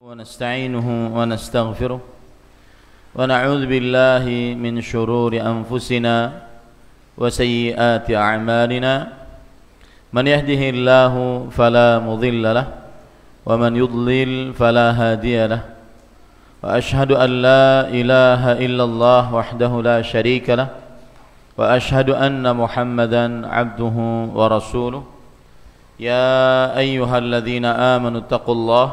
ونستعينه ونستغفره ونعوذ بالله من شرور أنفسنا وسيئات أعمالنا من يهده الله فلا مضل له ومن يضلل فلا هادي له وأشهد أن لا إله إلا الله وحده لا شريك له وأشهد أن محمدا عبده ورسوله يا أيها الذين آمنوا اتقوا الله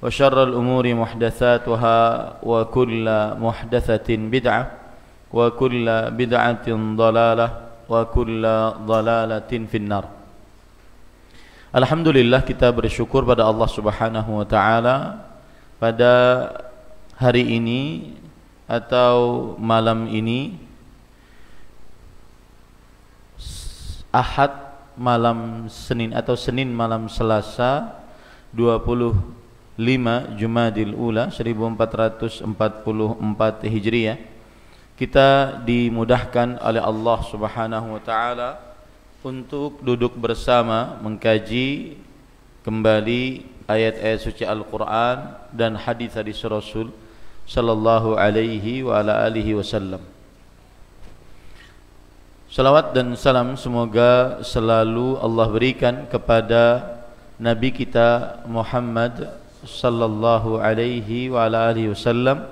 وشر الأمور محدثاتها وكل محدثة بدعة وكل بدعة ضلالة وكل ضلالة في النار Alhamdulillah kita bersyukur pada Allah Subhanahu wa taala pada hari ini atau malam ini Ahad malam Senin atau Senin malam Selasa 20 5 Jumadil Ula 1444 Hijriah kita dimudahkan oleh Allah Subhanahu wa taala untuk duduk bersama mengkaji kembali ayat-ayat suci Al-Qur'an dan hadis-hadis Rasul sallallahu alaihi wa ala alihi wasallam. Salawat dan salam semoga selalu Allah berikan kepada Nabi kita Muhammad sallallahu alaihi wa ala alihi wasallam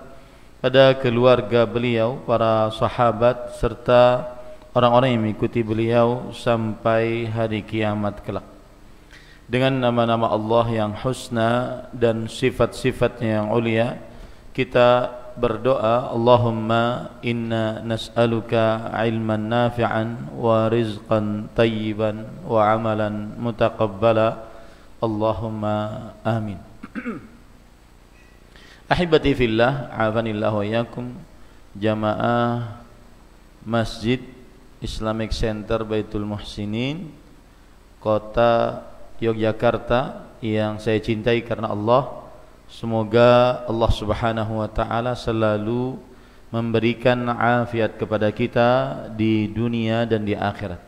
pada keluarga beliau, para sahabat serta orang-orang yang mengikuti beliau sampai hari kiamat kelak. Dengan nama-nama Allah yang husna dan sifat-sifatnya yang ulia, kita berdoa Allahumma inna nas'aluka ilman nafi'an wa rizqan tayyiban wa amalan mutaqabbala Allahumma amin Ahibati fillah, afanillah wa yakum Jamaah Masjid Islamic Center Baitul Muhsinin Kota Yogyakarta yang saya cintai karena Allah Semoga Allah subhanahu wa ta'ala selalu memberikan afiat kepada kita di dunia dan di akhirat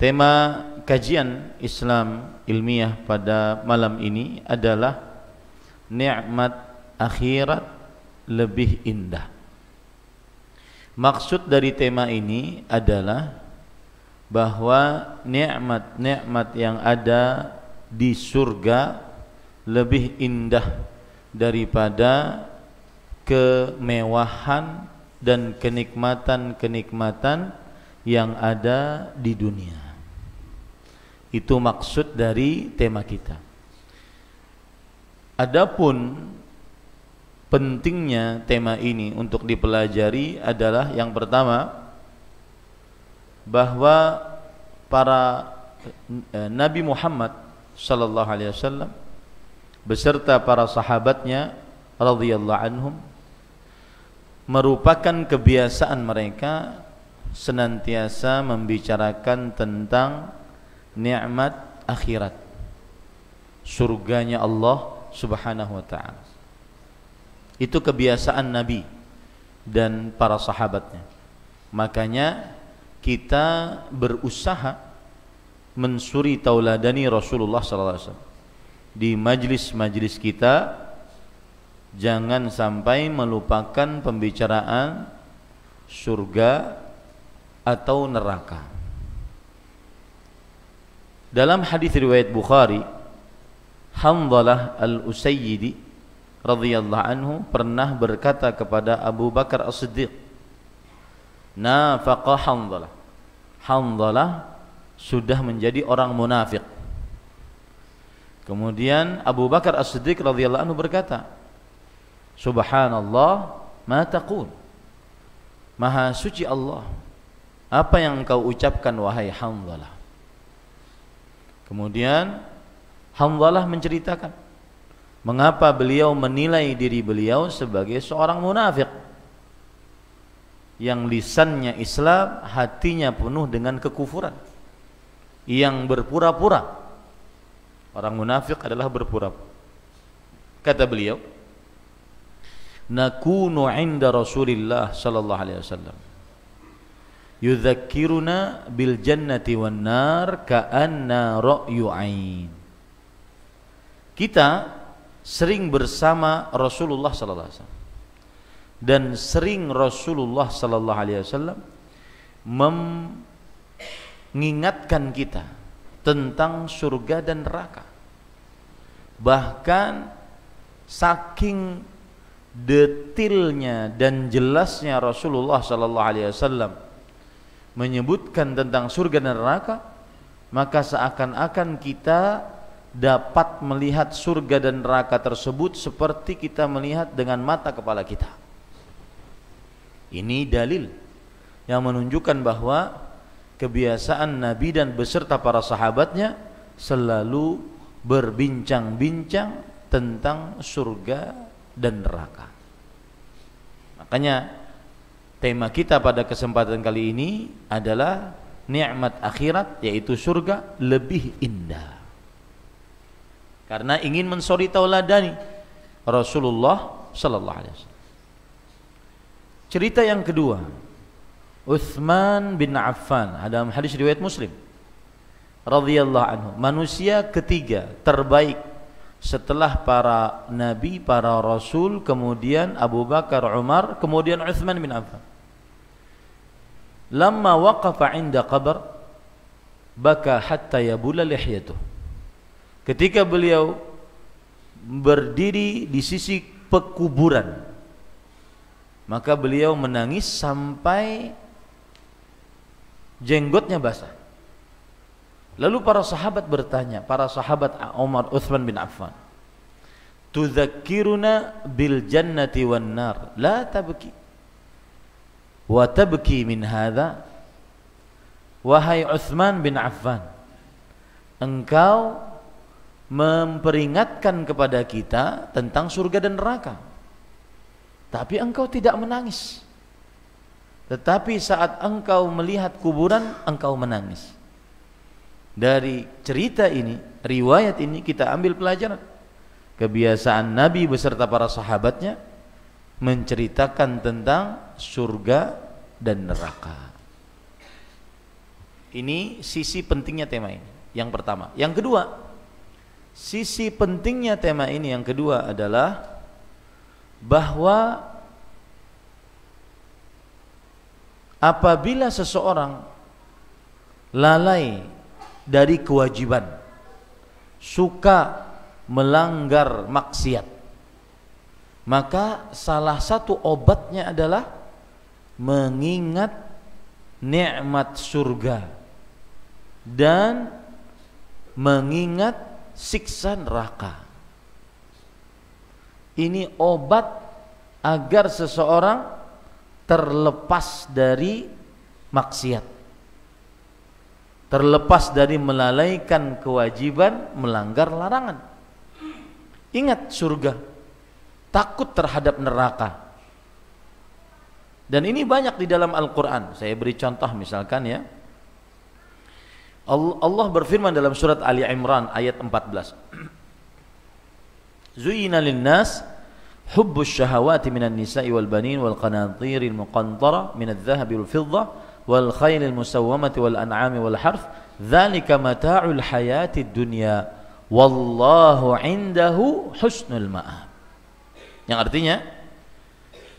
Tema kajian Islam ilmiah pada malam ini adalah nikmat akhirat lebih indah. Maksud dari tema ini adalah bahwa nikmat-nikmat yang ada di surga lebih indah daripada kemewahan dan kenikmatan-kenikmatan yang ada di dunia. Itu maksud dari tema kita. Adapun pentingnya tema ini untuk dipelajari adalah yang pertama bahwa para e, Nabi Muhammad sallallahu alaihi wasallam beserta para sahabatnya radhiyallahu anhum merupakan kebiasaan mereka senantiasa membicarakan tentang nikmat akhirat surganya Allah Subhanahu wa taala. Itu kebiasaan Nabi dan para sahabatnya. Makanya kita berusaha mensuri tauladani Rasulullah sallallahu alaihi wasallam. Di majlis-majlis kita jangan sampai melupakan pembicaraan surga atau neraka. Dalam hadis riwayat Bukhari, Hamdalah Al-Usayyidi radhiyallahu anhu pernah berkata kepada Abu Bakar As-Siddiq, "Nafaqa Hamdalah." Hamdalah sudah menjadi orang munafik. Kemudian Abu Bakar As-Siddiq radhiyallahu anhu berkata, "Subhanallah, ma taqul." Maha suci Allah, apa yang engkau ucapkan wahai Hamzalah kemudian Hamzalah menceritakan mengapa beliau menilai diri beliau sebagai seorang munafik yang lisannya Islam, hatinya penuh dengan kekufuran. Yang berpura-pura. Orang munafik adalah berpura-pura. Kata beliau, "Nakunu 'inda Rasulillah sallallahu alaihi wasallam." yudzakiruna bil jannati wan nar ka'anna ra'yu ain. Kita sering bersama Rasulullah sallallahu alaihi wasallam dan sering Rasulullah sallallahu alaihi wasallam mengingatkan kita tentang surga dan neraka. Bahkan saking detilnya dan jelasnya Rasulullah sallallahu alaihi wasallam menyebutkan tentang surga dan neraka maka seakan-akan kita dapat melihat surga dan neraka tersebut seperti kita melihat dengan mata kepala kita. Ini dalil yang menunjukkan bahwa kebiasaan Nabi dan beserta para sahabatnya selalu berbincang-bincang tentang surga dan neraka. Makanya Tema kita pada kesempatan kali ini adalah nikmat akhirat yaitu surga lebih indah. Karena ingin mensori tauladani Rasulullah sallallahu alaihi wasallam. Cerita yang kedua, Uthman bin Affan ada hadis riwayat Muslim radhiyallahu anhu manusia ketiga terbaik setelah para nabi para rasul kemudian Abu Bakar Umar kemudian Uthman bin Affan Lama waqafa 'inda qabr baka hatta yabula lihyatuh ketika beliau berdiri di sisi pekuburan maka beliau menangis sampai jenggotnya basah lalu para sahabat bertanya para sahabat Umar Uthman bin Affan tuzakiruna bil jannati wan nar la tabki wa tabki min hadha wahai Uthman bin Affan engkau memperingatkan kepada kita tentang surga dan neraka tapi engkau tidak menangis tetapi saat engkau melihat kuburan engkau menangis dari cerita ini riwayat ini kita ambil pelajaran kebiasaan Nabi beserta para sahabatnya menceritakan tentang surga dan neraka. Ini sisi pentingnya tema ini. Yang pertama, yang kedua, sisi pentingnya tema ini yang kedua adalah bahwa apabila seseorang lalai dari kewajiban, suka melanggar maksiat, maka salah satu obatnya adalah mengingat nikmat surga dan mengingat siksa neraka. Ini obat agar seseorang terlepas dari maksiat. Terlepas dari melalaikan kewajiban, melanggar larangan. Ingat surga takut terhadap neraka. Dan ini banyak di dalam Al-Qur'an. Saya beri contoh misalkan ya. Allah berfirman dalam surat Ali Imran ayat 14. Zuyina linnas hubbus syahawati minan nisa'i wal banin wal qanatiril muqantara minal zahabi wal fidda wal al musawwamati wal an'ami wal harf dzalika mata'ul hayati dunya wallahu 'indahu husnul ma'ab yang artinya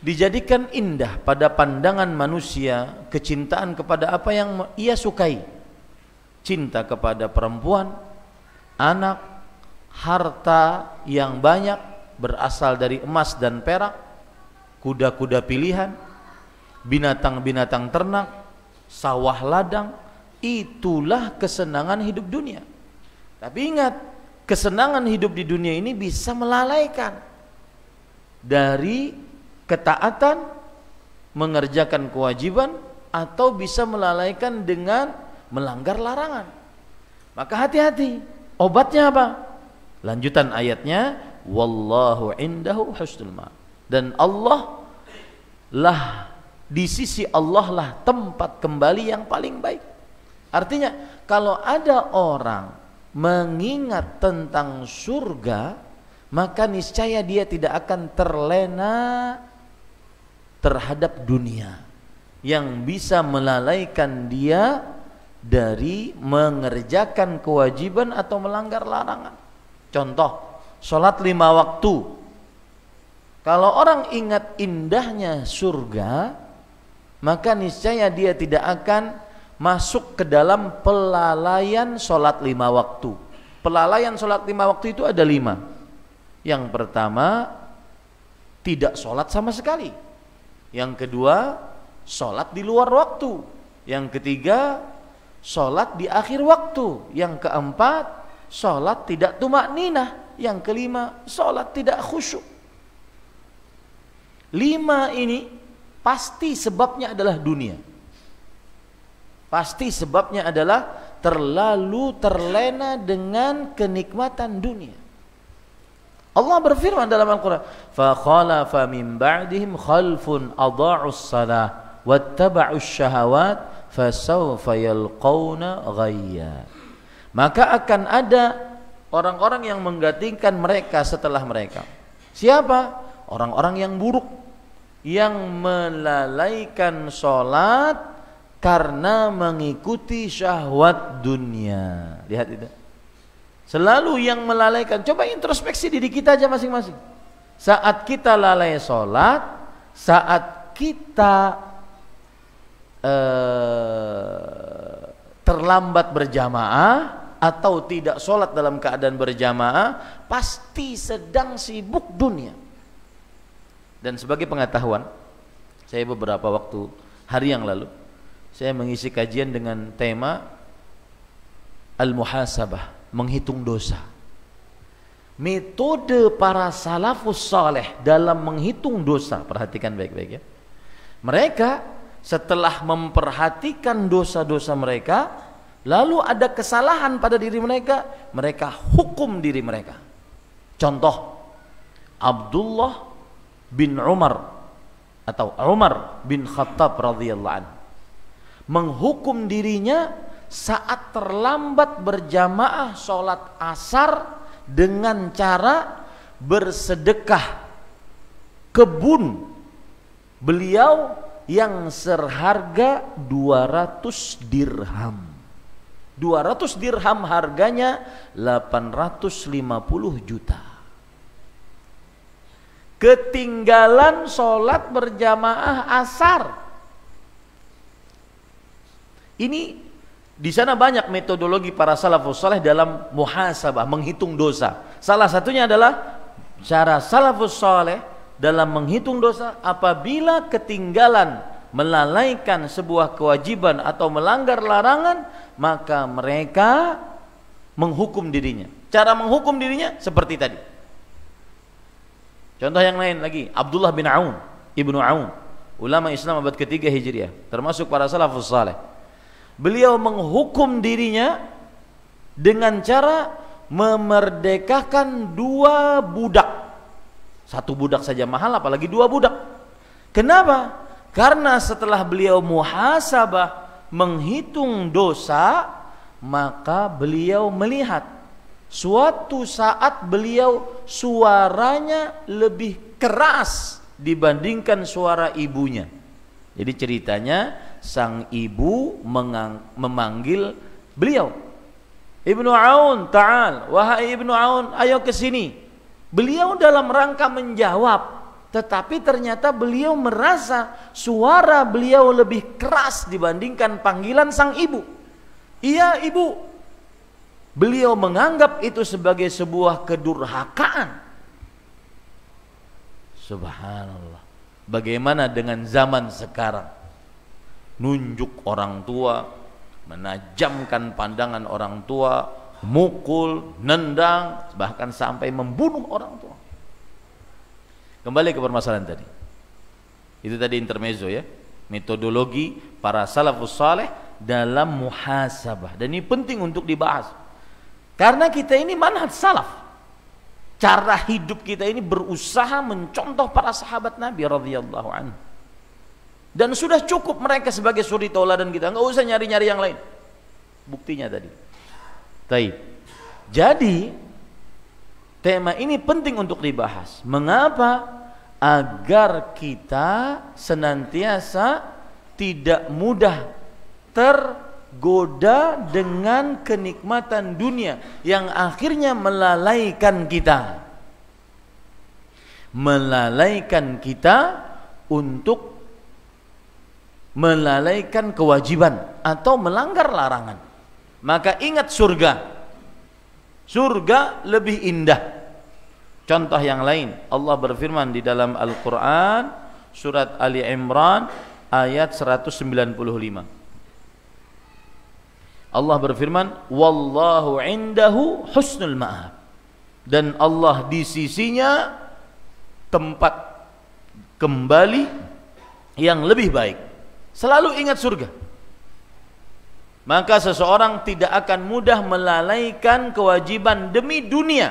dijadikan indah pada pandangan manusia kecintaan kepada apa yang ia sukai cinta kepada perempuan anak harta yang banyak berasal dari emas dan perak kuda-kuda pilihan binatang-binatang ternak sawah ladang itulah kesenangan hidup dunia tapi ingat kesenangan hidup di dunia ini bisa melalaikan dari ketaatan mengerjakan kewajiban atau bisa melalaikan dengan melanggar larangan. Maka hati-hati. Obatnya apa? Lanjutan ayatnya wallahu indahu husnul Dan Allah lah di sisi Allah lah tempat kembali yang paling baik. Artinya kalau ada orang mengingat tentang surga maka niscaya dia tidak akan terlena terhadap dunia yang bisa melalaikan dia dari mengerjakan kewajiban atau melanggar larangan. Contoh, sholat lima waktu. Kalau orang ingat indahnya surga, maka niscaya dia tidak akan masuk ke dalam pelalaian sholat lima waktu. Pelalaian sholat lima waktu itu ada lima yang pertama tidak sholat sama sekali. Yang kedua sholat di luar waktu. Yang ketiga sholat di akhir waktu. Yang keempat sholat tidak tumak ninah. Yang kelima sholat tidak khusyuk. Lima ini pasti sebabnya adalah dunia. Pasti sebabnya adalah terlalu terlena dengan kenikmatan dunia. Allah berfirman dalam Al-Quran, فَخَلَفَ مِنْ بَعْدِهِمْ خَلْفٌ أَضَاعُ الصَّلَاةِ وَاتَّبَعُ الشَّهَوَاتِ فَسَوْفَ يَلْقَوْنَ غَيَّا Maka akan ada orang-orang yang menggantikan mereka setelah mereka. Siapa? Orang-orang yang buruk yang melalaikan sholat karena mengikuti syahwat dunia. Lihat itu. Selalu yang melalaikan. Coba introspeksi diri kita aja masing-masing. Saat kita lalai sholat, saat kita eh, terlambat berjamaah atau tidak sholat dalam keadaan berjamaah, pasti sedang sibuk dunia. Dan sebagai pengetahuan, saya beberapa waktu hari yang lalu, saya mengisi kajian dengan tema al-muhasabah menghitung dosa. Metode para salafus saleh dalam menghitung dosa, perhatikan baik-baik ya. Mereka setelah memperhatikan dosa-dosa mereka, lalu ada kesalahan pada diri mereka, mereka hukum diri mereka. Contoh Abdullah bin Umar atau Umar bin Khattab radhiyallahu anhu menghukum dirinya saat terlambat berjamaah sholat asar dengan cara bersedekah kebun beliau yang seharga 200 dirham 200 dirham harganya 850 juta ketinggalan sholat berjamaah asar ini di sana banyak metodologi para salafus saleh dalam muhasabah, menghitung dosa. Salah satunya adalah cara salafus saleh dalam menghitung dosa apabila ketinggalan melalaikan sebuah kewajiban atau melanggar larangan, maka mereka menghukum dirinya. Cara menghukum dirinya seperti tadi. Contoh yang lain lagi, Abdullah bin Aun, Ibnu Aun, ulama Islam abad ketiga Hijriah, termasuk para salafus saleh beliau menghukum dirinya dengan cara memerdekakan dua budak. Satu budak saja mahal apalagi dua budak. Kenapa? Karena setelah beliau muhasabah menghitung dosa, maka beliau melihat suatu saat beliau suaranya lebih keras dibandingkan suara ibunya. Jadi ceritanya sang ibu memanggil beliau. Ibnu Aun, ta'al, wahai Ibnu Aun, ayo ke sini. Beliau dalam rangka menjawab, tetapi ternyata beliau merasa suara beliau lebih keras dibandingkan panggilan sang ibu. Iya, ibu. Beliau menganggap itu sebagai sebuah kedurhakaan. Subhanallah. Bagaimana dengan zaman sekarang? nunjuk orang tua, menajamkan pandangan orang tua, mukul, nendang, bahkan sampai membunuh orang tua. Kembali ke permasalahan tadi. Itu tadi intermezzo ya. Metodologi para salafus saleh dalam muhasabah dan ini penting untuk dibahas. Karena kita ini manhaj salaf. Cara hidup kita ini berusaha mencontoh para sahabat Nabi radhiyallahu anhu. Dan sudah cukup mereka sebagai suri tauladan kita. nggak usah nyari-nyari yang lain. Buktinya tadi. Tapi Jadi tema ini penting untuk dibahas. Mengapa? Agar kita senantiasa tidak mudah tergoda dengan kenikmatan dunia yang akhirnya melalaikan kita. Melalaikan kita untuk melalaikan kewajiban atau melanggar larangan maka ingat surga surga lebih indah contoh yang lain Allah berfirman di dalam Al-Quran surat Ali Imran ayat 195 Allah berfirman wallahu indahu husnul ma'ab dan Allah di sisinya tempat kembali yang lebih baik Selalu ingat surga. Maka seseorang tidak akan mudah melalaikan kewajiban demi dunia.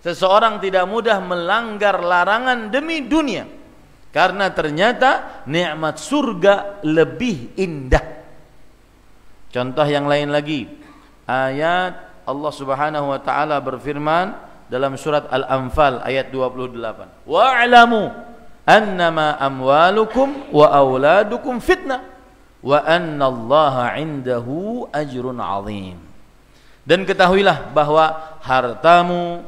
Seseorang tidak mudah melanggar larangan demi dunia. Karena ternyata nikmat surga lebih indah. Contoh yang lain lagi. Ayat Allah Subhanahu wa taala berfirman dalam surat Al-Anfal ayat 28. Wa'lamu annama amwalukum wa auladukum fitnah wa anna Allah indahu ajrun azim. Dan ketahuilah bahwa hartamu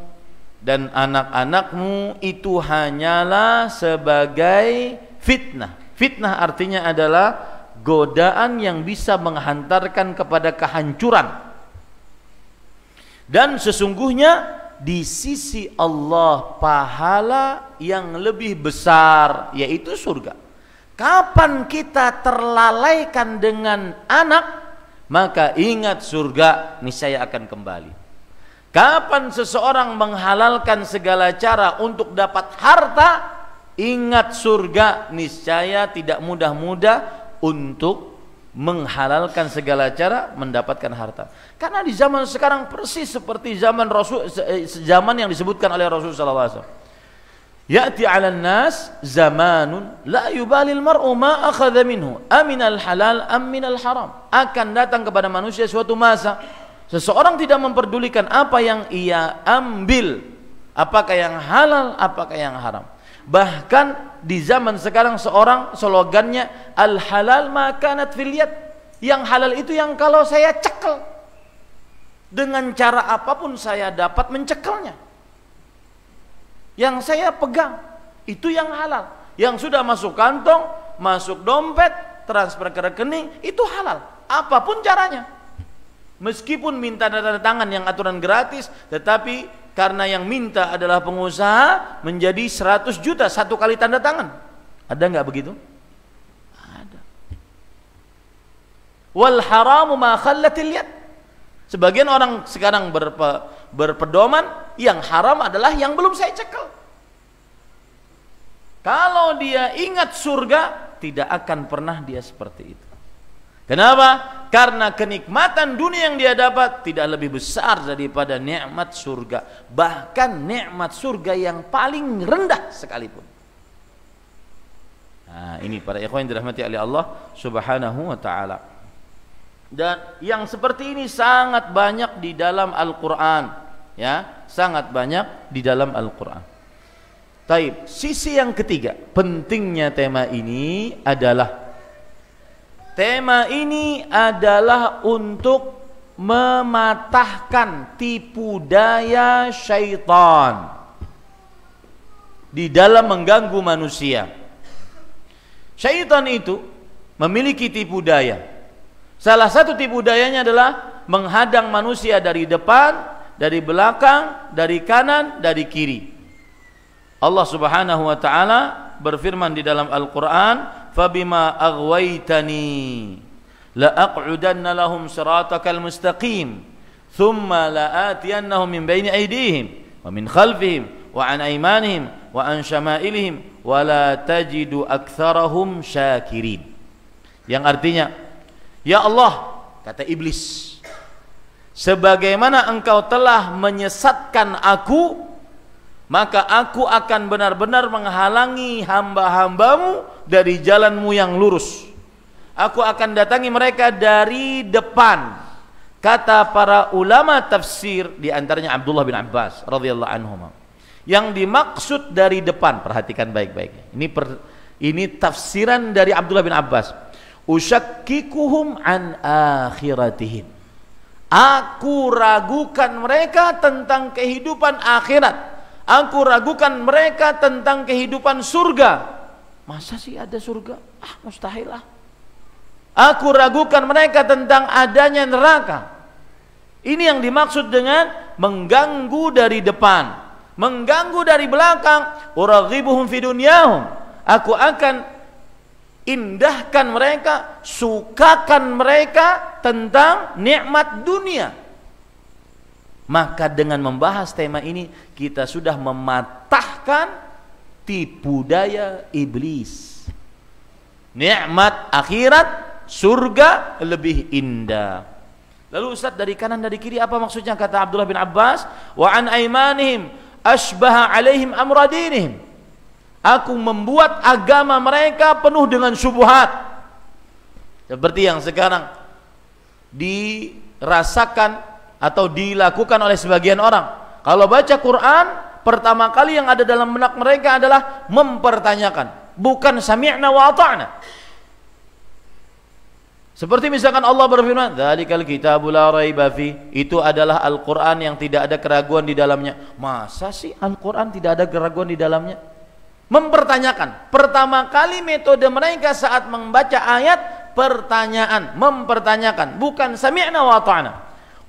dan anak-anakmu itu hanyalah sebagai fitnah. Fitnah artinya adalah godaan yang bisa menghantarkan kepada kehancuran. Dan sesungguhnya di sisi Allah pahala yang lebih besar yaitu surga. Kapan kita terlalaikan dengan anak, maka ingat surga niscaya akan kembali. Kapan seseorang menghalalkan segala cara untuk dapat harta, ingat surga niscaya tidak mudah-mudah untuk menghalalkan segala cara mendapatkan harta. Karena di zaman sekarang persis seperti zaman Rasul eh, zaman yang disebutkan oleh Rasul sallallahu Ya'ti 'alan nas zamanun la yubalil mar'u ma akhadha minhu aminal halal am minal haram. Akan datang kepada manusia suatu masa seseorang tidak memperdulikan apa yang ia ambil, apakah yang halal, apakah yang haram. Bahkan di zaman sekarang seorang slogannya al halal fil yad Yang halal itu yang kalau saya cekel dengan cara apapun saya dapat mencekelnya yang saya pegang itu yang halal yang sudah masuk kantong masuk dompet transfer ke rekening itu halal apapun caranya meskipun minta tanda tangan yang aturan gratis tetapi karena yang minta adalah pengusaha menjadi 100 juta satu kali tanda tangan ada nggak begitu ada wal haramu ma khallatil yad sebagian orang sekarang berpe, berpedoman yang haram adalah yang belum saya cekal. Kalau dia ingat surga, tidak akan pernah dia seperti itu. Kenapa? Karena kenikmatan dunia yang dia dapat tidak lebih besar daripada nikmat surga, bahkan nikmat surga yang paling rendah sekalipun. Nah, ini para ikhwan yang dirahmati oleh Allah Subhanahu wa taala. Dan yang seperti ini sangat banyak di dalam Al-Qur'an ya sangat banyak di dalam Al-Quran Taib. Sisi yang ketiga, pentingnya tema ini adalah tema ini adalah untuk mematahkan tipu daya syaitan di dalam mengganggu manusia. Syaitan itu memiliki tipu daya. Salah satu tipu dayanya adalah menghadang manusia dari depan dari belakang, dari kanan, dari kiri. Allah Subhanahu wa taala berfirman di dalam Al-Qur'an, "Fabima aghwaytani la aq'udanna lahum siratakal mustaqim, thumma la atiyannahum min baini aydihim wa min khalfihim wa an aymanihim wa an syama'ilihim wa la tajidu aktsarahum syakirin." Yang artinya, "Ya Allah," kata iblis, sebagaimana engkau telah menyesatkan aku maka aku akan benar-benar menghalangi hamba-hambamu dari jalanmu yang lurus aku akan datangi mereka dari depan kata para ulama tafsir di antaranya Abdullah bin Abbas radhiyallahu anhu yang dimaksud dari depan perhatikan baik-baik ini per, ini tafsiran dari Abdullah bin Abbas usyakkikuhum an akhiratihim Aku ragukan mereka tentang kehidupan akhirat. Aku ragukan mereka tentang kehidupan surga. Masa sih ada surga? Ah, mustahil lah Aku ragukan mereka tentang adanya neraka. Ini yang dimaksud dengan mengganggu dari depan, mengganggu dari belakang. Uraghibuhum fi dunyahum. Aku akan indahkan mereka, sukakan mereka tentang nikmat dunia. Maka dengan membahas tema ini kita sudah mematahkan tipu daya iblis. Nikmat akhirat surga lebih indah. Lalu Ustaz dari kanan dari kiri apa maksudnya kata Abdullah bin Abbas wa an aimanihim asbaha alaihim amradinihim Aku membuat agama mereka penuh dengan syubhat Seperti yang sekarang dirasakan atau dilakukan oleh sebagian orang. Kalau baca Quran, pertama kali yang ada dalam benak mereka adalah mempertanyakan, bukan sami'na wa ata'na. Seperti misalkan Allah berfirman, "Dzalikal kitabu la raiba fi." Itu adalah Al-Qur'an yang tidak ada keraguan di dalamnya. Masa sih Al-Qur'an tidak ada keraguan di dalamnya? mempertanyakan. Pertama kali metode mereka saat membaca ayat pertanyaan, mempertanyakan, bukan sami'na wa ta'ana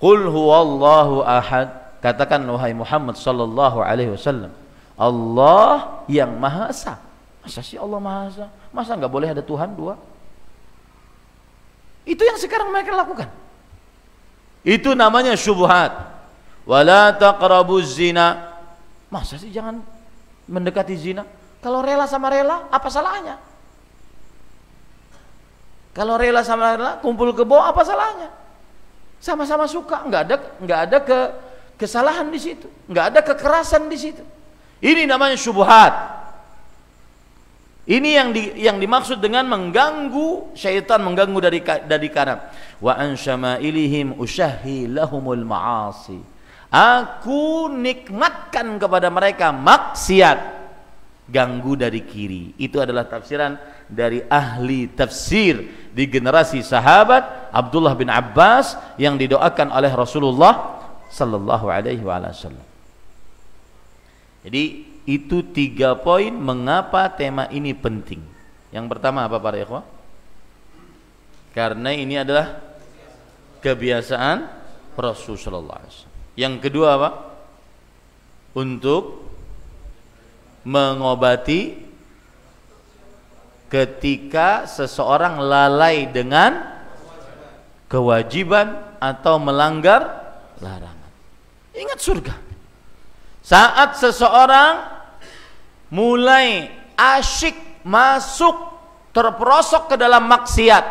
Qul huwallahu ahad. Katakan wahai Muhammad sallallahu alaihi wasallam, Allah yang Maha Esa. Masa sih Allah Maha Esa? Masa nggak boleh ada Tuhan dua? Itu yang sekarang mereka lakukan. Itu namanya syubhat. Wala taqrabuz zina. Masa sih jangan mendekati zina? Kalau rela sama rela, apa salahnya? Kalau rela sama rela, kumpul kebo, apa salahnya? Sama-sama suka, nggak ada nggak ada ke kesalahan di situ, nggak ada kekerasan di situ. Ini namanya syubhat. Ini yang di, yang dimaksud dengan mengganggu syaitan mengganggu dari dari kanan. Wa anshama ilihim ushahi lahumul maasi. Aku nikmatkan kepada mereka maksiat ganggu dari kiri. Itu adalah tafsiran dari ahli tafsir di generasi sahabat Abdullah bin Abbas yang didoakan oleh Rasulullah sallallahu alaihi wasallam. Jadi itu tiga poin mengapa tema ini penting. Yang pertama apa para ikhwah? Karena ini adalah kebiasaan Rasulullah sallallahu alaihi wasallam. Yang kedua apa? Untuk mengobati ketika seseorang lalai dengan kewajiban atau melanggar larangan. Ingat surga. Saat seseorang mulai asyik masuk terperosok ke dalam maksiat,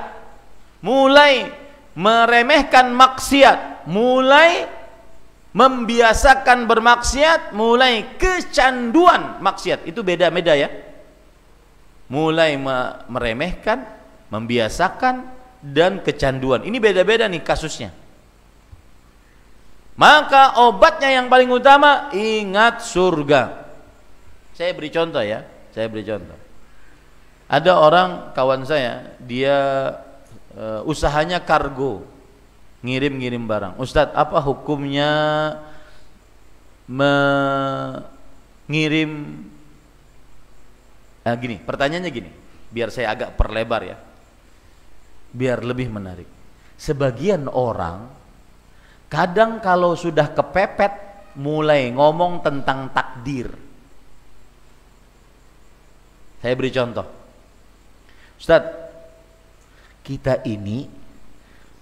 mulai meremehkan maksiat, mulai membiasakan bermaksiat mulai kecanduan maksiat itu beda-beda ya mulai meremehkan membiasakan dan kecanduan ini beda-beda nih kasusnya maka obatnya yang paling utama ingat surga saya beri contoh ya saya beri contoh ada orang kawan saya dia eh, usahanya kargo ngirim-ngirim barang. Ustadz, apa hukumnya mengirim Nah, gini, pertanyaannya gini, biar saya agak perlebar ya. Biar lebih menarik. Sebagian orang kadang kalau sudah kepepet mulai ngomong tentang takdir. Saya beri contoh. Ustadz, kita ini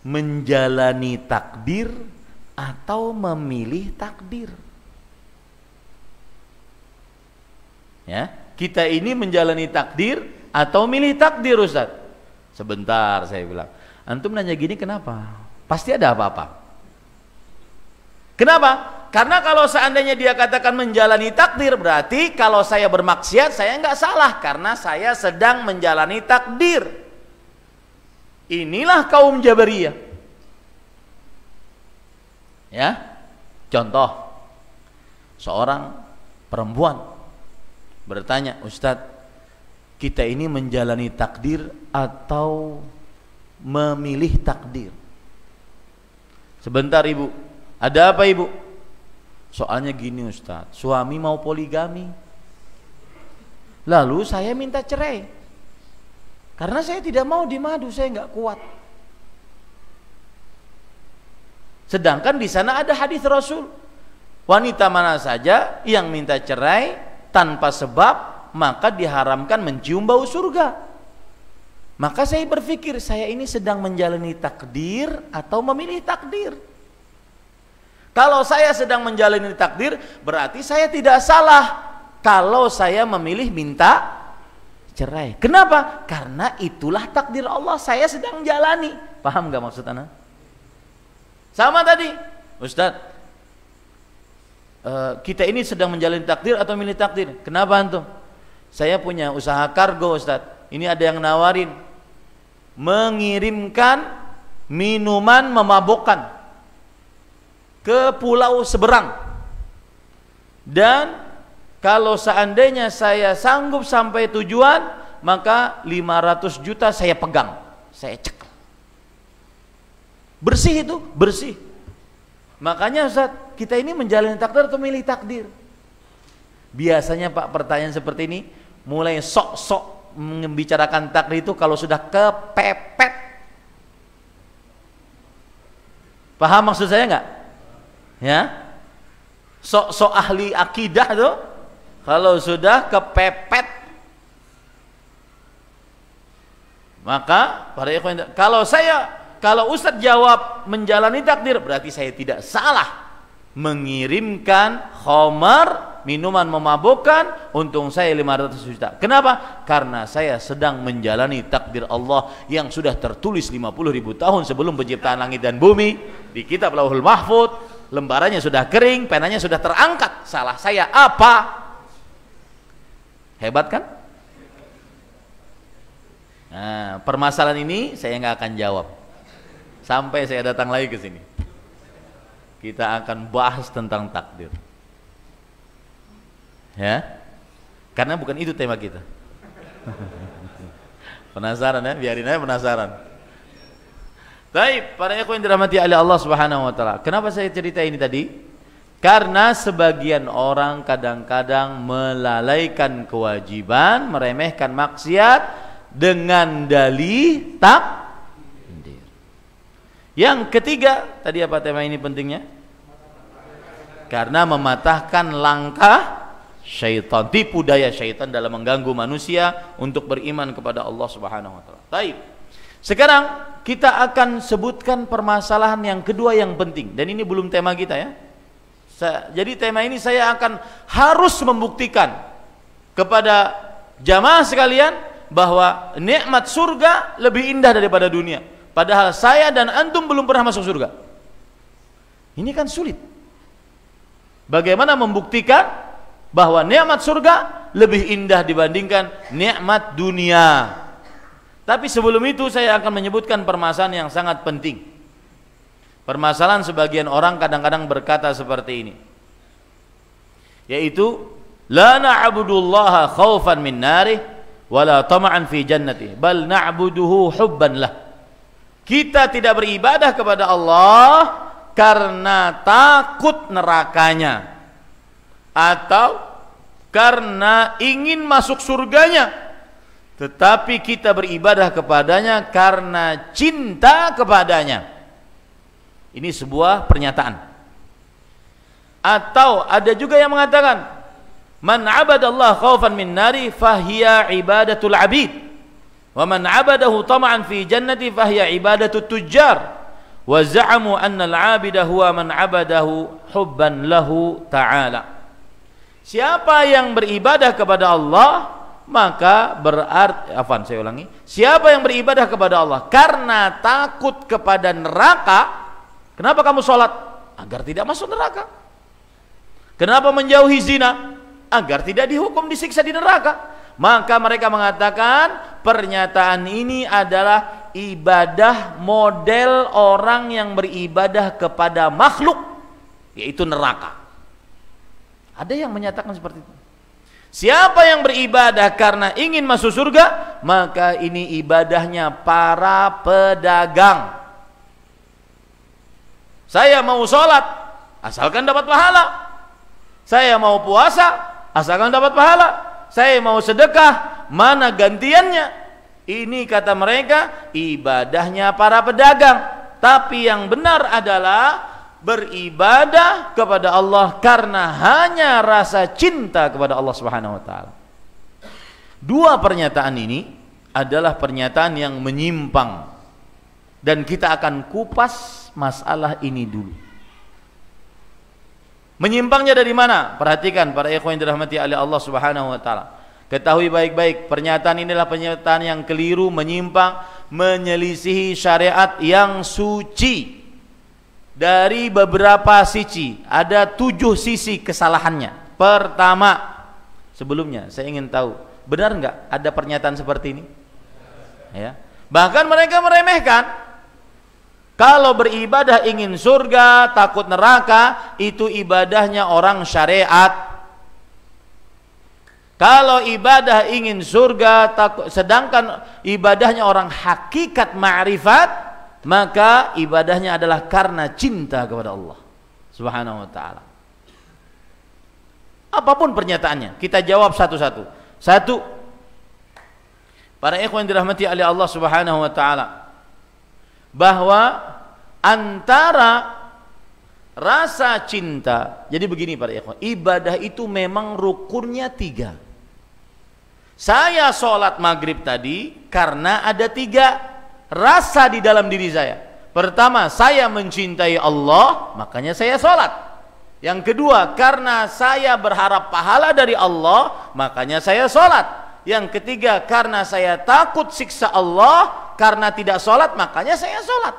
menjalani takdir atau memilih takdir. Ya, kita ini menjalani takdir atau milih takdir Ustaz. Sebentar saya bilang. Antum nanya gini kenapa? Pasti ada apa-apa. Kenapa? Karena kalau seandainya dia katakan menjalani takdir berarti kalau saya bermaksiat saya nggak salah karena saya sedang menjalani takdir. Inilah kaum Jabariyah. Ya. Contoh seorang perempuan bertanya, "Ustadz, kita ini menjalani takdir atau memilih takdir?" Sebentar, Ibu. Ada apa, Ibu? Soalnya gini, Ustadz. Suami mau poligami. Lalu saya minta cerai karena saya tidak mau dimadu, saya nggak kuat. Sedangkan di sana ada hadis Rasul. Wanita mana saja yang minta cerai tanpa sebab maka diharamkan mencium bau surga. Maka saya berpikir saya ini sedang menjalani takdir atau memilih takdir. Kalau saya sedang menjalani takdir berarti saya tidak salah kalau saya memilih minta cerai. Kenapa? Karena itulah takdir Allah. Saya sedang jalani. Paham nggak maksud anak? Sama tadi, Ustadz. Eh, kita ini sedang menjalani takdir atau milih takdir? Kenapa antum? Saya punya usaha kargo, Ustadz. Ini ada yang nawarin mengirimkan minuman memabokkan ke pulau seberang dan kalau seandainya saya sanggup sampai tujuan, maka 500 juta saya pegang, saya cek. Bersih itu, bersih. Makanya Ustaz, kita ini menjalani takdir atau milih takdir? Biasanya Pak pertanyaan seperti ini mulai sok-sok membicarakan takdir itu kalau sudah kepepet. Paham maksud saya nggak? Ya, sok-sok ahli akidah tuh kalau sudah kepepet maka para ikhwan kalau saya kalau Ustadz jawab menjalani takdir berarti saya tidak salah mengirimkan khomar minuman memabukkan untung saya 500 juta kenapa? karena saya sedang menjalani takdir Allah yang sudah tertulis 50 ribu tahun sebelum penciptaan langit dan bumi di kitab lauhul mahfud lembarannya sudah kering penanya sudah terangkat salah saya apa? Hebat kan? Nah, permasalahan ini saya nggak akan jawab. Sampai saya datang lagi ke sini. Kita akan bahas tentang takdir. Ya. Karena bukan itu tema kita. penasaran ya? Biarin aja penasaran. Baik, para ikhwan dirahmati oleh Allah Subhanahu wa taala. Kenapa saya cerita ini tadi? Karena sebagian orang kadang-kadang melalaikan kewajiban, meremehkan maksiat dengan dalih tak. Yang ketiga, tadi apa tema ini pentingnya? Karena mematahkan langkah syaitan, tipu daya syaitan dalam mengganggu manusia untuk beriman kepada Allah Subhanahu wa taala. Baik. Sekarang kita akan sebutkan permasalahan yang kedua yang penting dan ini belum tema kita ya saya, jadi tema ini saya akan harus membuktikan kepada jamaah sekalian bahwa nikmat surga lebih indah daripada dunia. Padahal saya dan antum belum pernah masuk surga. Ini kan sulit. Bagaimana membuktikan bahwa nikmat surga lebih indah dibandingkan nikmat dunia? Tapi sebelum itu saya akan menyebutkan permasalahan yang sangat penting Permasalahan sebagian orang kadang-kadang berkata seperti ini. Yaitu la na'budullaha khaufan min nari wa tama'an fi jannati bal na'buduhu hubban lah. Kita tidak beribadah kepada Allah karena takut nerakanya atau karena ingin masuk surganya tetapi kita beribadah kepadanya karena cinta kepadanya ini sebuah pernyataan. Atau ada juga yang mengatakan man abadallah khaufan min nari fahiya ibadatul abid wa man abadahu tama'an fi jannati fahiya ibadatul tujjar wa za'amu anna al-abida huwa man abadahu hubban lahu ta'ala. Siapa yang beribadah kepada Allah maka berarti afan saya ulangi siapa yang beribadah kepada Allah karena takut kepada neraka Kenapa kamu sholat? Agar tidak masuk neraka. Kenapa menjauhi zina? Agar tidak dihukum disiksa di neraka. Maka mereka mengatakan pernyataan ini adalah ibadah model orang yang beribadah kepada makhluk yaitu neraka. Ada yang menyatakan seperti itu. Siapa yang beribadah karena ingin masuk surga, maka ini ibadahnya para pedagang. Saya mau sholat, asalkan dapat pahala. Saya mau puasa, asalkan dapat pahala. Saya mau sedekah, mana gantiannya? Ini kata mereka ibadahnya para pedagang. Tapi yang benar adalah beribadah kepada Allah karena hanya rasa cinta kepada Allah Subhanahu wa Dua pernyataan ini adalah pernyataan yang menyimpang dan kita akan kupas masalah ini dulu. Menyimpangnya dari mana? Perhatikan para ikhwan yang dirahmati oleh Allah Subhanahu wa taala. Ketahui baik-baik, pernyataan inilah pernyataan yang keliru, menyimpang, menyelisihi syariat yang suci. Dari beberapa sisi, ada tujuh sisi kesalahannya. Pertama, sebelumnya saya ingin tahu, benar enggak ada pernyataan seperti ini? Ya. Bahkan mereka meremehkan kalau beribadah ingin surga, takut neraka, itu ibadahnya orang syariat. Kalau ibadah ingin surga, takut, sedangkan ibadahnya orang hakikat ma'rifat, maka ibadahnya adalah karena cinta kepada Allah Subhanahu wa taala. Apapun pernyataannya, kita jawab satu-satu. Satu, para ikhwan dirahmati oleh Allah Subhanahu wa taala bahwa antara rasa cinta jadi begini para ikhwan ibadah itu memang rukunnya tiga saya sholat maghrib tadi karena ada tiga rasa di dalam diri saya pertama saya mencintai Allah makanya saya sholat yang kedua karena saya berharap pahala dari Allah makanya saya sholat yang ketiga karena saya takut siksa Allah karena tidak sholat makanya saya sholat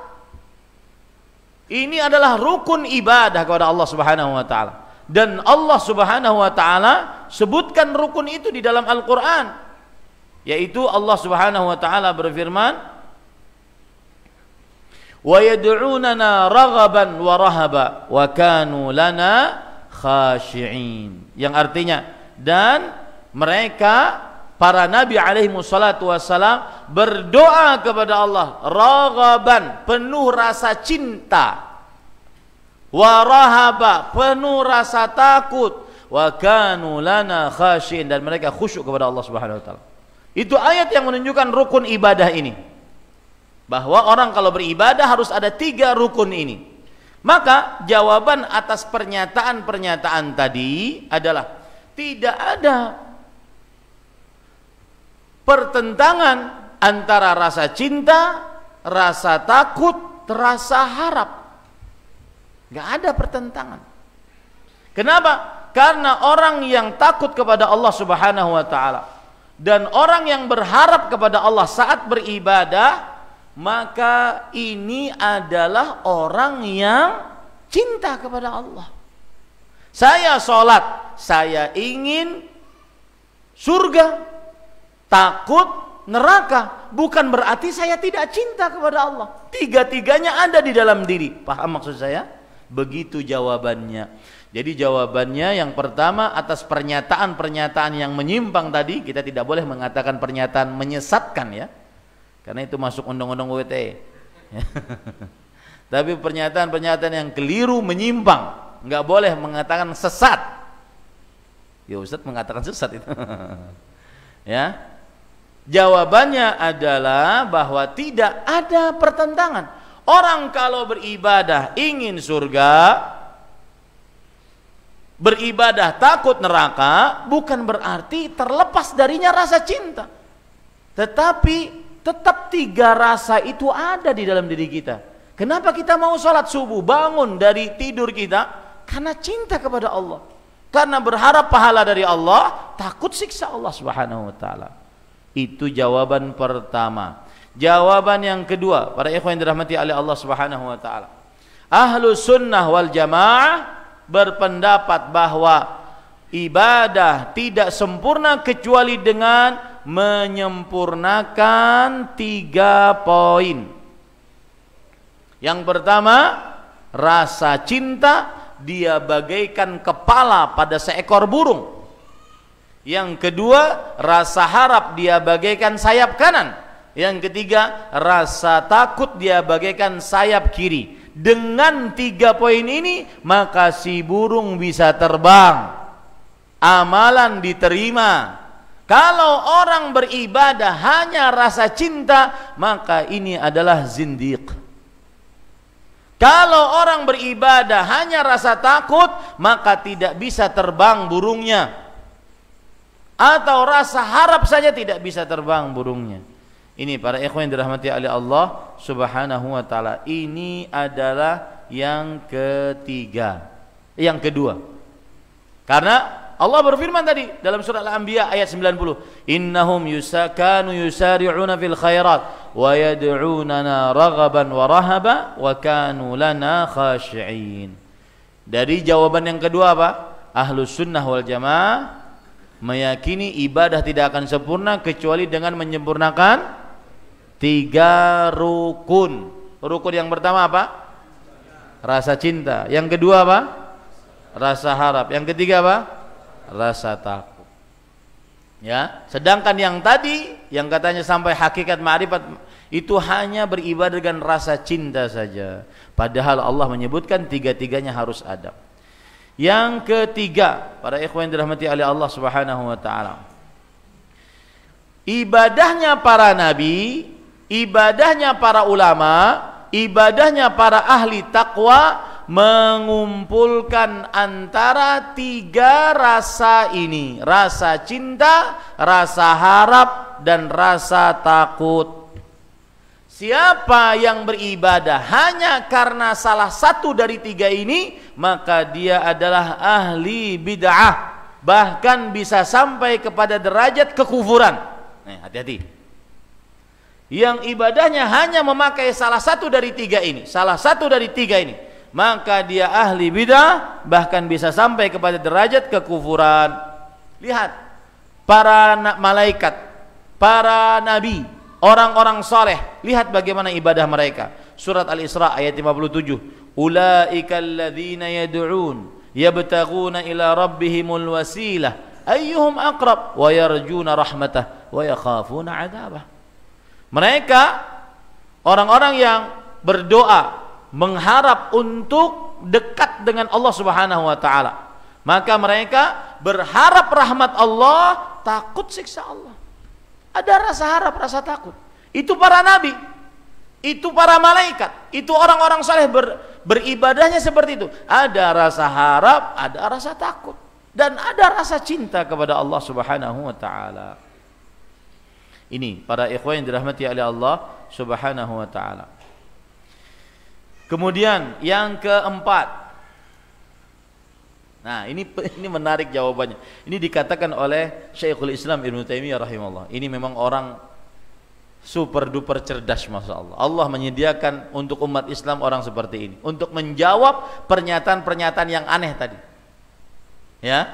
ini adalah rukun ibadah kepada Allah subhanahu wa ta'ala dan Allah subhanahu wa ta'ala sebutkan rukun itu di dalam Al-Quran yaitu Allah subhanahu wa ta'ala berfirman وَيَدْعُونَنَا رَغَبًا وَرَهَبًا وَكَانُوا لَنَا خَاشِعِينَ yang artinya dan mereka para nabi alaihi salatu wassalam berdoa kepada Allah raghaban penuh rasa cinta warahaba penuh rasa takut wa kanu lana khashin dan mereka khusyuk kepada Allah Subhanahu wa taala. Itu ayat yang menunjukkan rukun ibadah ini. Bahwa orang kalau beribadah harus ada tiga rukun ini. Maka jawaban atas pernyataan-pernyataan tadi adalah tidak ada pertentangan antara rasa cinta, rasa takut, rasa harap. Gak ada pertentangan. Kenapa? Karena orang yang takut kepada Allah Subhanahu wa taala dan orang yang berharap kepada Allah saat beribadah, maka ini adalah orang yang cinta kepada Allah. Saya sholat, saya ingin surga, takut neraka bukan berarti saya tidak cinta kepada Allah. Tiga-tiganya ada di dalam diri. Paham maksud saya? Begitu jawabannya. Jadi jawabannya yang pertama atas pernyataan-pernyataan yang menyimpang tadi kita tidak boleh mengatakan pernyataan menyesatkan ya. Karena itu masuk undang-undang WTE. Tapi pernyataan-pernyataan yang keliru menyimpang nggak boleh mengatakan sesat. Ya Ustadz mengatakan sesat itu. ya Jawabannya adalah bahwa tidak ada pertentangan. Orang kalau beribadah ingin surga, beribadah takut neraka, bukan berarti terlepas darinya rasa cinta. Tetapi tetap tiga rasa itu ada di dalam diri kita. Kenapa kita mau sholat subuh, bangun dari tidur kita? Karena cinta kepada Allah. Karena berharap pahala dari Allah, takut siksa Allah subhanahu wa ta'ala. Itu jawaban pertama. Jawaban yang kedua, para ikhwan yang dirahmati oleh Allah Subhanahu wa taala. Ahlu sunnah wal jamaah berpendapat bahwa ibadah tidak sempurna kecuali dengan menyempurnakan tiga poin. Yang pertama, rasa cinta dia bagaikan kepala pada seekor burung yang kedua, rasa harap dia bagaikan sayap kanan. Yang ketiga, rasa takut dia bagaikan sayap kiri. Dengan tiga poin ini, maka si burung bisa terbang. Amalan diterima. Kalau orang beribadah hanya rasa cinta, maka ini adalah zindiq. Kalau orang beribadah hanya rasa takut, maka tidak bisa terbang burungnya atau rasa harap saja tidak bisa terbang burungnya. Ini para ikhwan yang dirahmati oleh Allah Subhanahu wa taala. Ini adalah yang ketiga. Yang kedua. Karena Allah berfirman tadi dalam surah Al-Anbiya ayat 90, "Innahum yusakanu yusari'una fil khairat wa yad'unana raghaban wa rahaba wa kanu lana khashi'in." Dari jawaban yang kedua apa? Ahlus sunnah wal jamaah meyakini ibadah tidak akan sempurna kecuali dengan menyempurnakan tiga rukun rukun yang pertama apa rasa cinta yang kedua apa rasa harap yang ketiga apa rasa takut ya sedangkan yang tadi yang katanya sampai hakikat ma'rifat itu hanya beribadah dengan rasa cinta saja padahal Allah menyebutkan tiga-tiganya harus ada yang ketiga, para ikhwan yang dirahmati oleh Allah Subhanahu wa taala. Ibadahnya para nabi, ibadahnya para ulama, ibadahnya para ahli takwa mengumpulkan antara tiga rasa ini rasa cinta, rasa harap, dan rasa takut. Siapa yang beribadah hanya karena salah satu dari tiga ini, maka dia adalah ahli bid'ah, bahkan bisa sampai kepada derajat kekufuran. hati-hati. Yang ibadahnya hanya memakai salah satu dari tiga ini, salah satu dari tiga ini, maka dia ahli bid'ah, bahkan bisa sampai kepada derajat kekufuran. Lihat, para malaikat, para nabi, orang-orang saleh lihat bagaimana ibadah mereka surat al-isra ayat 57 ulaikal ladzina yad'un yabtaguna ila rabbihimul wasilah ayyuhum aqrab wa yarjuna rahmatah wa yakhafuna adzabah mereka orang-orang yang berdoa mengharap untuk dekat dengan Allah Subhanahu wa taala maka mereka berharap rahmat Allah takut siksa Allah ada rasa harap, rasa takut. Itu para nabi, itu para malaikat, itu orang-orang saleh ber, beribadahnya seperti itu. Ada rasa harap, ada rasa takut, dan ada rasa cinta kepada Allah Subhanahu wa taala. Ini para ikhwan yang dirahmati oleh Allah Subhanahu wa taala. Kemudian yang keempat Nah, ini ini menarik jawabannya. Ini dikatakan oleh Syekhul Islam Ibnu Taimiyah rahimahullah. Ini memang orang super duper cerdas Masya Allah Allah menyediakan untuk umat Islam orang seperti ini untuk menjawab pernyataan-pernyataan yang aneh tadi ya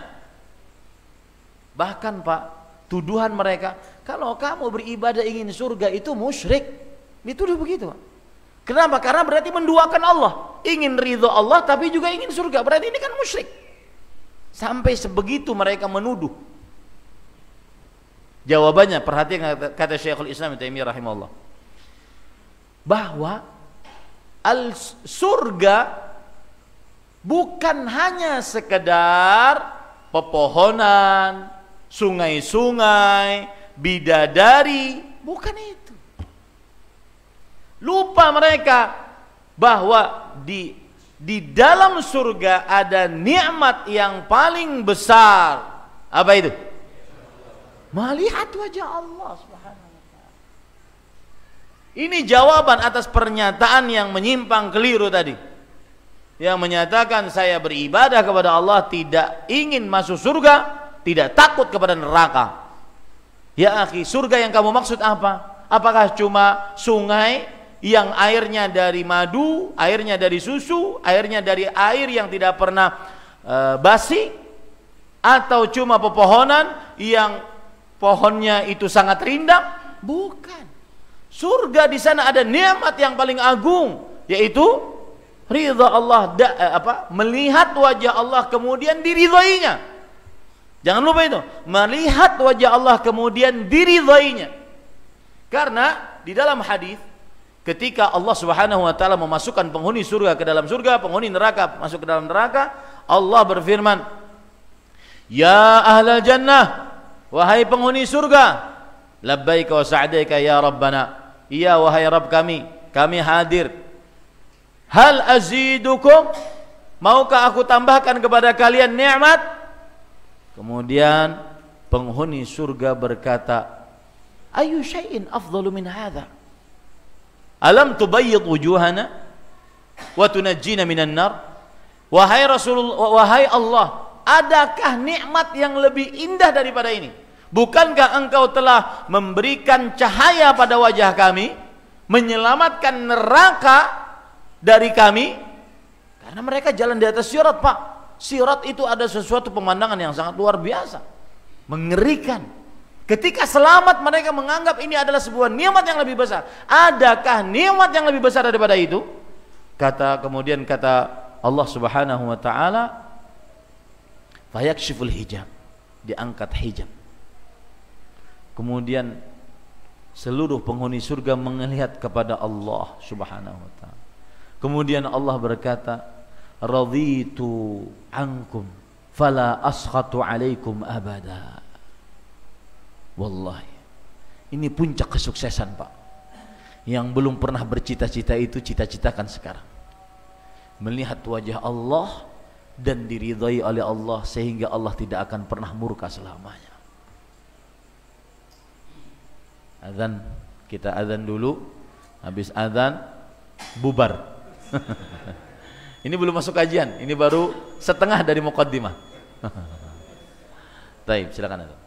bahkan Pak tuduhan mereka kalau kamu beribadah ingin surga itu musyrik dituduh begitu Pak. kenapa? karena berarti menduakan Allah ingin ridho Allah tapi juga ingin surga berarti ini kan musyrik Sampai sebegitu mereka menuduh. Jawabannya, perhatikan kata Syekhul Islam Taimiyah rahimahullah. Bahwa al surga bukan hanya sekedar pepohonan, sungai-sungai, bidadari, bukan itu. Lupa mereka bahwa di di dalam surga ada nikmat yang paling besar. Apa itu? Melihat wajah Allah Subhanahu wa taala. Ini jawaban atas pernyataan yang menyimpang keliru tadi. Yang menyatakan saya beribadah kepada Allah tidak ingin masuk surga, tidak takut kepada neraka. Ya akhi, surga yang kamu maksud apa? Apakah cuma sungai yang airnya dari madu, airnya dari susu, airnya dari air yang tidak pernah e, basi atau cuma pepohonan yang pohonnya itu sangat rindang? Bukan. Surga di sana ada nikmat yang paling agung yaitu ridha Allah da, eh, apa melihat wajah Allah kemudian diridhoinya. Jangan lupa itu, melihat wajah Allah kemudian diridhoinya. Karena di dalam hadis ketika Allah Subhanahu wa taala memasukkan penghuni surga ke dalam surga, penghuni neraka masuk ke dalam neraka, Allah berfirman, "Ya ahlal jannah, wahai penghuni surga, labbaik wa sa'daika ya rabbana." Iya wahai Rabb kami, kami hadir. Hal azidukum? Maukah aku tambahkan kepada kalian nikmat? Kemudian penghuni surga berkata, "Ayu syai'in afdalu min hadza?" Alam tubayyid wujuhana wa tunajjina minan nar? Wahai Rasulullah, wahai Allah, adakah nikmat yang lebih indah daripada ini? Bukankah engkau telah memberikan cahaya pada wajah kami, menyelamatkan neraka dari kami? Karena mereka jalan di atas sirat, Pak. Sirat itu ada sesuatu pemandangan yang sangat luar biasa. Mengerikan Ketika selamat mereka menganggap ini adalah sebuah nikmat yang lebih besar. Adakah nikmat yang lebih besar daripada itu? Kata kemudian kata Allah Subhanahu wa taala fayakshiful hijab. Diangkat hijab. Kemudian seluruh penghuni surga melihat kepada Allah Subhanahu wa taala. Kemudian Allah berkata, "Raditu ankum fala askhatu alaikum abada." Wallahi. Ini puncak kesuksesan, Pak. Yang belum pernah bercita-cita itu cita-citakan sekarang. Melihat wajah Allah dan diridhai oleh Allah sehingga Allah tidak akan pernah murka selamanya. Adzan, kita adzan dulu. Habis adzan, bubar. ini belum masuk kajian, ini baru setengah dari mukaddimah. Baik, silakan Azan.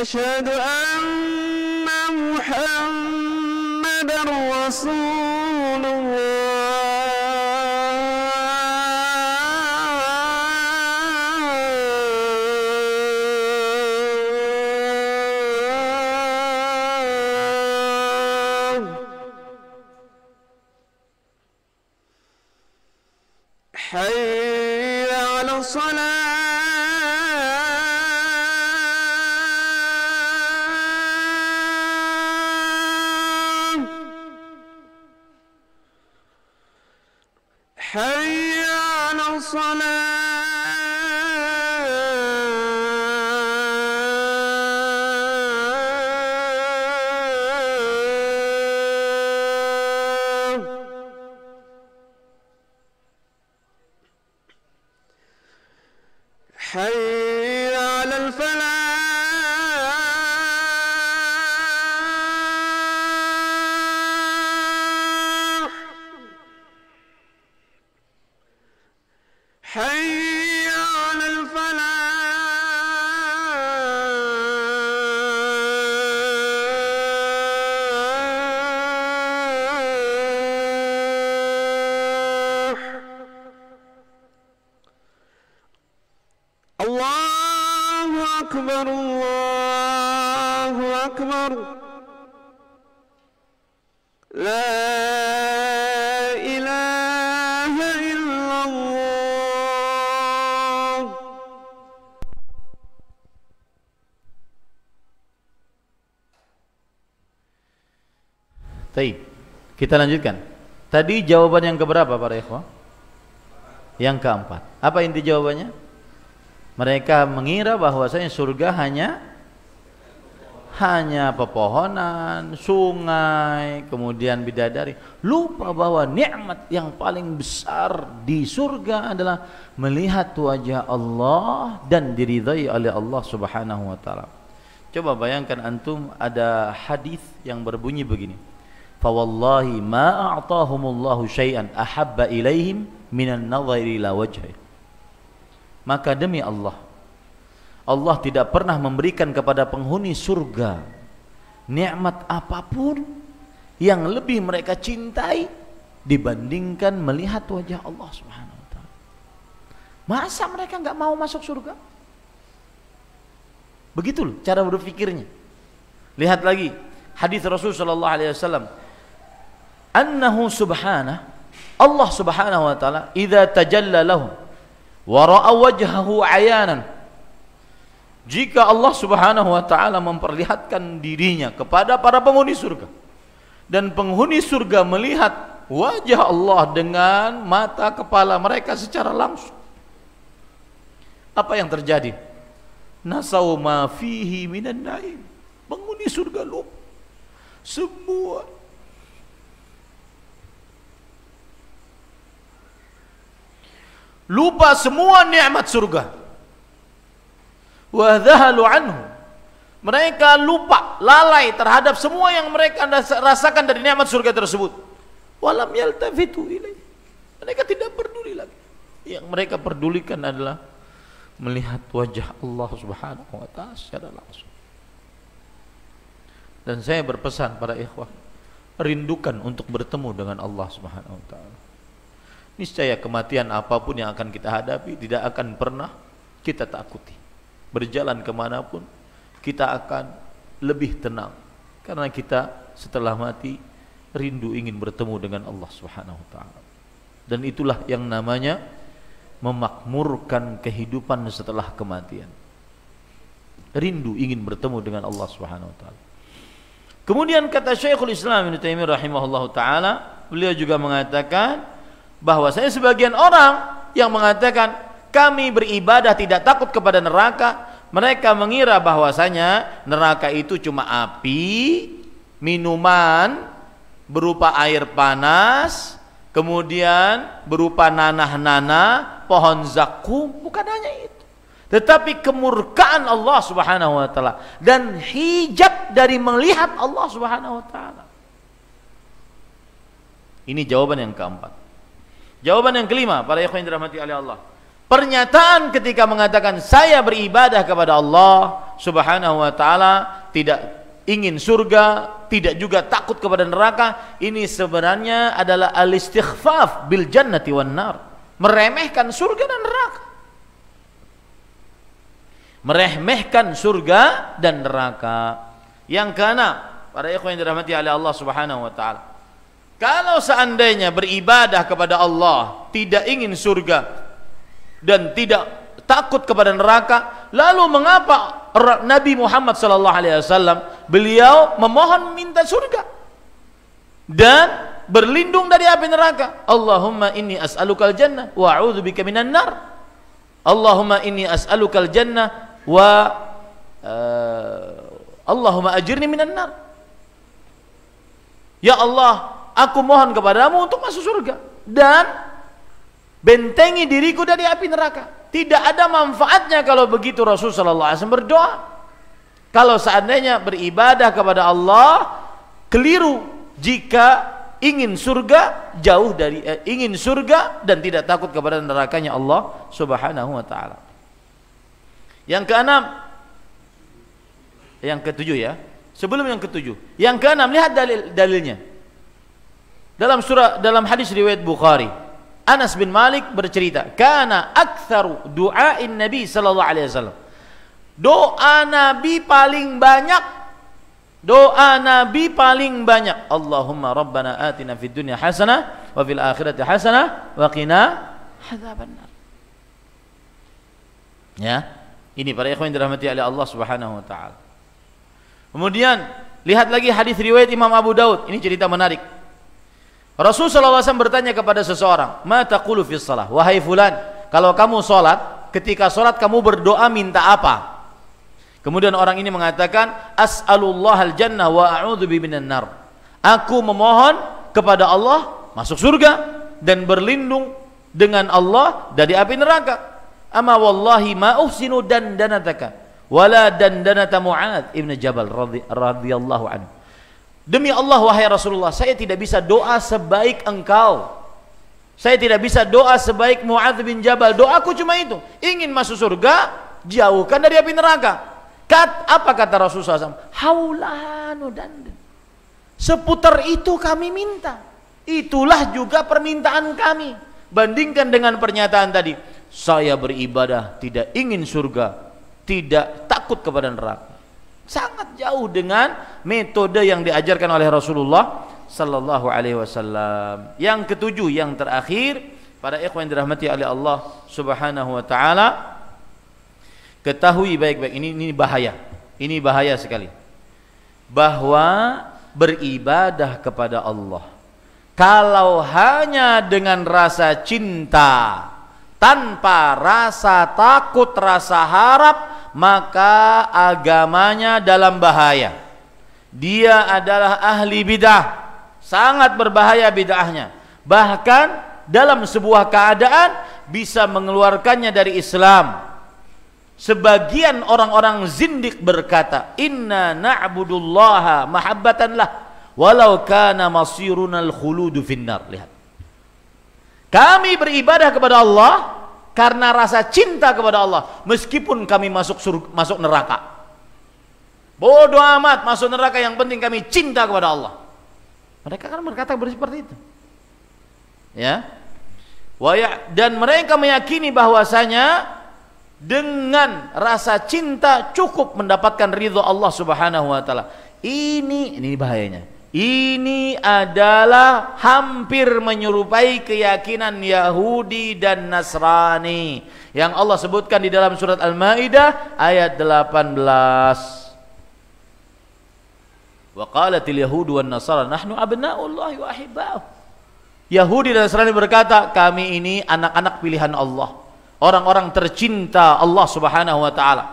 أشهد أن محمدا رسول Kita lanjutkan. Tadi jawaban yang keberapa para ikhwah? Yang keempat. Apa inti jawabannya? Mereka mengira bahwa bahwasanya surga hanya hanya pepohonan, sungai, kemudian bidadari. Lupa bahwa nikmat yang paling besar di surga adalah melihat wajah Allah dan diridhai oleh Allah Subhanahu wa taala. Coba bayangkan antum ada hadis yang berbunyi begini. فوالله ما أعطاهم الله شيئا أحب إليهم من النظر إلى وجهه maka demi Allah Allah tidak pernah memberikan kepada penghuni surga nikmat apapun yang lebih mereka cintai dibandingkan melihat wajah Allah Subhanahu wa taala. Masa mereka nggak mau masuk surga? Begitu loh cara berpikirnya. Lihat lagi hadis Rasul sallallahu alaihi wasallam annahu Subhana Allah Subhanahu wa taala idza tajalla lahum wa ra'a wajhahu ayanan jika Allah Subhanahu wa taala memperlihatkan dirinya kepada para penghuni surga dan penghuni surga melihat wajah Allah dengan mata kepala mereka secara langsung apa yang terjadi nasau ma fihi minan naim penghuni surga lupa semua lupa semua nikmat surga wa anhu mereka lupa lalai terhadap semua yang mereka rasakan dari nikmat surga tersebut walam yaltafitu ilaih mereka tidak peduli lagi yang mereka pedulikan adalah melihat wajah Allah Subhanahu wa taala secara langsung dan saya berpesan para ikhwah rindukan untuk bertemu dengan Allah Subhanahu wa taala niscaya kematian apapun yang akan kita hadapi tidak akan pernah kita takuti berjalan kemanapun kita akan lebih tenang karena kita setelah mati rindu ingin bertemu dengan Allah Subhanahu wa taala. Dan itulah yang namanya memakmurkan kehidupan setelah kematian. Rindu ingin bertemu dengan Allah Subhanahu wa taala. Kemudian kata Syekhul Islam Ibnu Taimiyah rahimahullahu taala, beliau juga mengatakan bahwasanya sebagian orang yang mengatakan kami beribadah tidak takut kepada neraka mereka mengira bahwasanya neraka itu cuma api minuman berupa air panas kemudian berupa nanah-nanah pohon zakum bukan hanya itu tetapi kemurkaan Allah Subhanahu wa taala dan hijab dari melihat Allah Subhanahu wa taala ini jawaban yang keempat Jawaban yang kelima para ikhwan dirahmati oleh Allah. Pernyataan ketika mengatakan saya beribadah kepada Allah Subhanahu wa taala tidak ingin surga, tidak juga takut kepada neraka, ini sebenarnya adalah al-istighfaf bil jannati wan nar. Meremehkan surga dan neraka. Meremehkan surga dan neraka. Yang keenam, para ikhwan yang dirahmati oleh Allah Subhanahu wa taala. Kalau seandainya beribadah kepada Allah, tidak ingin surga dan tidak takut kepada neraka, lalu mengapa Nabi Muhammad sallallahu alaihi wasallam beliau memohon minta surga dan berlindung dari api neraka. Allahumma inni as'alukal jannah wa a'udzubika minan nar. Allahumma inni as'alukal jannah wa uh, Allahumma ajirni minan nar. Ya Allah, Aku mohon kepadamu untuk masuk surga dan bentengi diriku dari api neraka. Tidak ada manfaatnya kalau begitu Rasul sallallahu alaihi wasallam berdoa. Kalau seandainya beribadah kepada Allah keliru jika ingin surga jauh dari eh, ingin surga dan tidak takut kepada nerakanya Allah Subhanahu wa taala. Yang keenam yang ketujuh ya. Sebelum yang ketujuh, yang keenam lihat dalil dalilnya. Dalam surah dalam hadis riwayat Bukhari, Anas bin Malik bercerita, "Kana aktsaru du'ain Nabi sallallahu alaihi wasallam." Doa Nabi paling banyak Doa Nabi paling banyak Allahumma rabbana atina fid dunya hasanah wa fil akhirati hasanah wa qina hadzabannar Ya. Ini para ikhwan dirahmati oleh Allah Subhanahu wa taala. Kemudian lihat lagi hadis riwayat Imam Abu Daud. Ini cerita menarik. Rasul SAW bertanya kepada seseorang, "Mata fis salah, wahai fulan, kalau kamu sholat, ketika sholat kamu berdoa minta apa?" Kemudian orang ini mengatakan, "As'alullah al-jannah wa a'udzu minan nar." Aku memohon kepada Allah masuk surga dan berlindung dengan Allah dari api neraka. Ama wallahi ma uhsinu danataka wala dandanata danata Mu'ad ibn Jabal radhiyallahu anhu. Demi Allah wahai Rasulullah, saya tidak bisa doa sebaik engkau. Saya tidak bisa doa sebaik Muadz bin Jabal. Doaku cuma itu, ingin masuk surga, jauhkan dari api neraka. Kat, apa kata Rasulullah SAW? Haulanu dan seputar itu kami minta. Itulah juga permintaan kami. Bandingkan dengan pernyataan tadi, saya beribadah tidak ingin surga, tidak takut kepada neraka sangat jauh dengan metode yang diajarkan oleh Rasulullah sallallahu alaihi wasallam. Yang ketujuh yang terakhir para ikhwan dirahmati oleh Allah Subhanahu wa taala ketahui baik-baik ini ini bahaya. Ini bahaya sekali. Bahwa beribadah kepada Allah kalau hanya dengan rasa cinta tanpa rasa takut, rasa harap maka agamanya dalam bahaya. Dia adalah ahli bidah, sangat berbahaya bidahnya. Bahkan dalam sebuah keadaan bisa mengeluarkannya dari Islam. Sebagian orang-orang zindik berkata, "Inna na'budullaha lah, walau kana masirunal khuludu finnar." Lihat. Kami beribadah kepada Allah karena rasa cinta kepada Allah meskipun kami masuk surga, masuk neraka. Bodoh amat masuk neraka yang penting kami cinta kepada Allah. Mereka kan berkata seperti itu. Ya. ya dan mereka meyakini bahwasanya dengan rasa cinta cukup mendapatkan ridho Allah Subhanahu wa taala. Ini ini bahayanya ini adalah hampir menyerupai keyakinan Yahudi dan Nasrani yang Allah sebutkan di dalam surat Al-Maidah ayat 18. Wa qalatil yahudu wan nasara nahnu abna'ullahi wa Yahudi dan Nasrani berkata, kami ini anak-anak pilihan Allah, orang-orang tercinta Allah Subhanahu wa taala.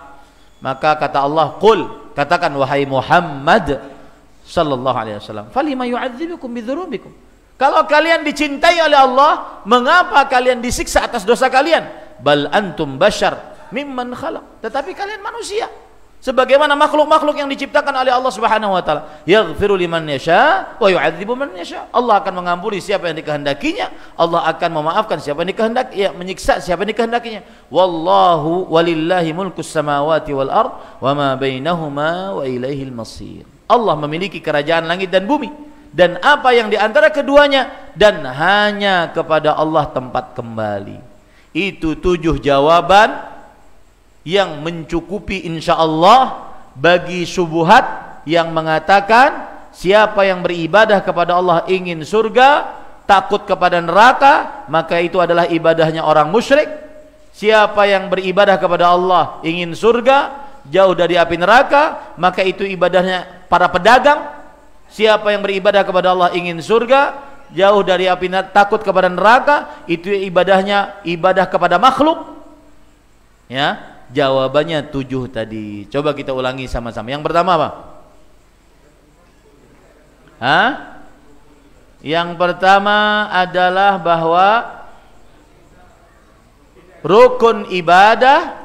Maka kata Allah, "Qul," katakan wahai Muhammad, sallallahu alaihi wasallam. Falima yu'adzibukum bidzunubikum? Kalau kalian dicintai oleh Allah, mengapa kalian disiksa atas dosa kalian? Bal antum bashar mimman khalaq. Tetapi kalian manusia sebagaimana makhluk-makhluk yang diciptakan oleh Allah Subhanahu wa taala. Yaghfiru liman yasha wa yu'adzibu man yasha. Allah akan mengampuni siapa yang dikehendakinya, Allah akan memaafkan siapa yang dikehendaki, ya, menyiksa siapa yang dikehendakinya. Wallahu walillahi mulkus samawati wal ard wa ma bainahuma wa ilaihil masir. Allah memiliki kerajaan langit dan bumi dan apa yang diantara keduanya dan hanya kepada Allah tempat kembali itu tujuh jawaban yang mencukupi insya Allah bagi subuhat yang mengatakan siapa yang beribadah kepada Allah ingin surga takut kepada neraka maka itu adalah ibadahnya orang musyrik siapa yang beribadah kepada Allah ingin surga jauh dari api neraka maka itu ibadahnya para pedagang siapa yang beribadah kepada Allah ingin surga jauh dari api takut kepada neraka itu ibadahnya ibadah kepada makhluk ya jawabannya tujuh tadi coba kita ulangi sama-sama yang pertama apa Hah? yang pertama adalah bahwa rukun ibadah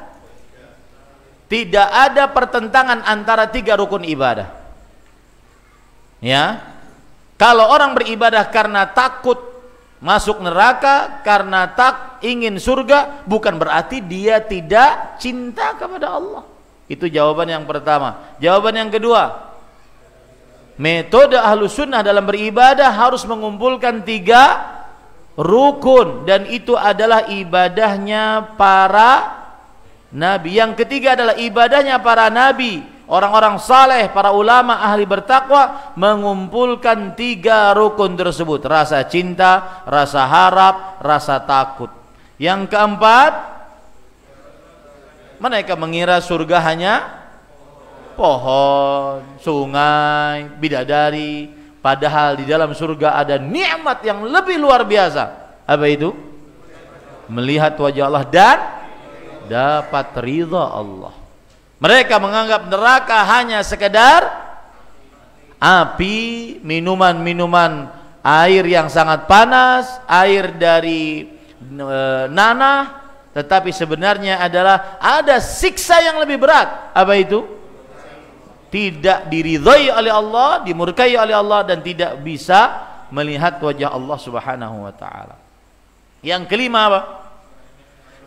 tidak ada pertentangan antara tiga rukun ibadah ya kalau orang beribadah karena takut masuk neraka karena tak ingin surga bukan berarti dia tidak cinta kepada Allah itu jawaban yang pertama jawaban yang kedua metode ahlu sunnah dalam beribadah harus mengumpulkan tiga rukun dan itu adalah ibadahnya para nabi. Yang ketiga adalah ibadahnya para nabi, orang-orang saleh, para ulama ahli bertakwa mengumpulkan tiga rukun tersebut, rasa cinta, rasa harap, rasa takut. Yang keempat, mereka mengira surga hanya pohon, sungai, bidadari, padahal di dalam surga ada nikmat yang lebih luar biasa. Apa itu? Melihat wajah Allah dan dapat ridha Allah. Mereka menganggap neraka hanya sekedar api, minuman-minuman air yang sangat panas, air dari e, nanah, tetapi sebenarnya adalah ada siksa yang lebih berat. Apa itu? Tidak diridhai oleh Allah, dimurkai oleh Allah dan tidak bisa melihat wajah Allah Subhanahu wa taala. Yang kelima apa?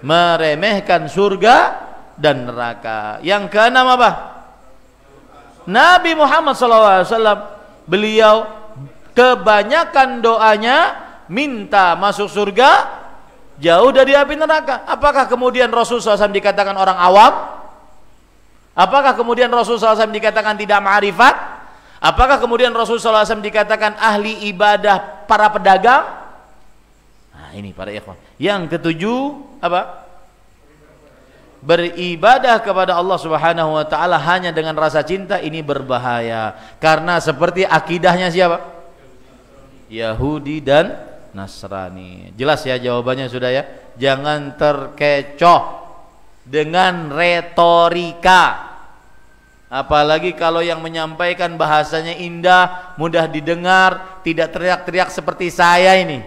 meremehkan surga dan neraka. Yang keenam apa? Nabi Muhammad SAW beliau kebanyakan doanya minta masuk surga jauh dari api neraka. Apakah kemudian Rasul SAW dikatakan orang awam? Apakah kemudian Rasul SAW dikatakan tidak ma'rifat? Apakah kemudian Rasul SAW dikatakan ahli ibadah para pedagang? Nah ini para ikhwan yang ketujuh apa beribadah kepada Allah Subhanahu wa taala hanya dengan rasa cinta ini berbahaya karena seperti akidahnya siapa Yahudi dan Nasrani jelas ya jawabannya sudah ya jangan terkecoh dengan retorika apalagi kalau yang menyampaikan bahasanya indah mudah didengar tidak teriak-teriak seperti saya ini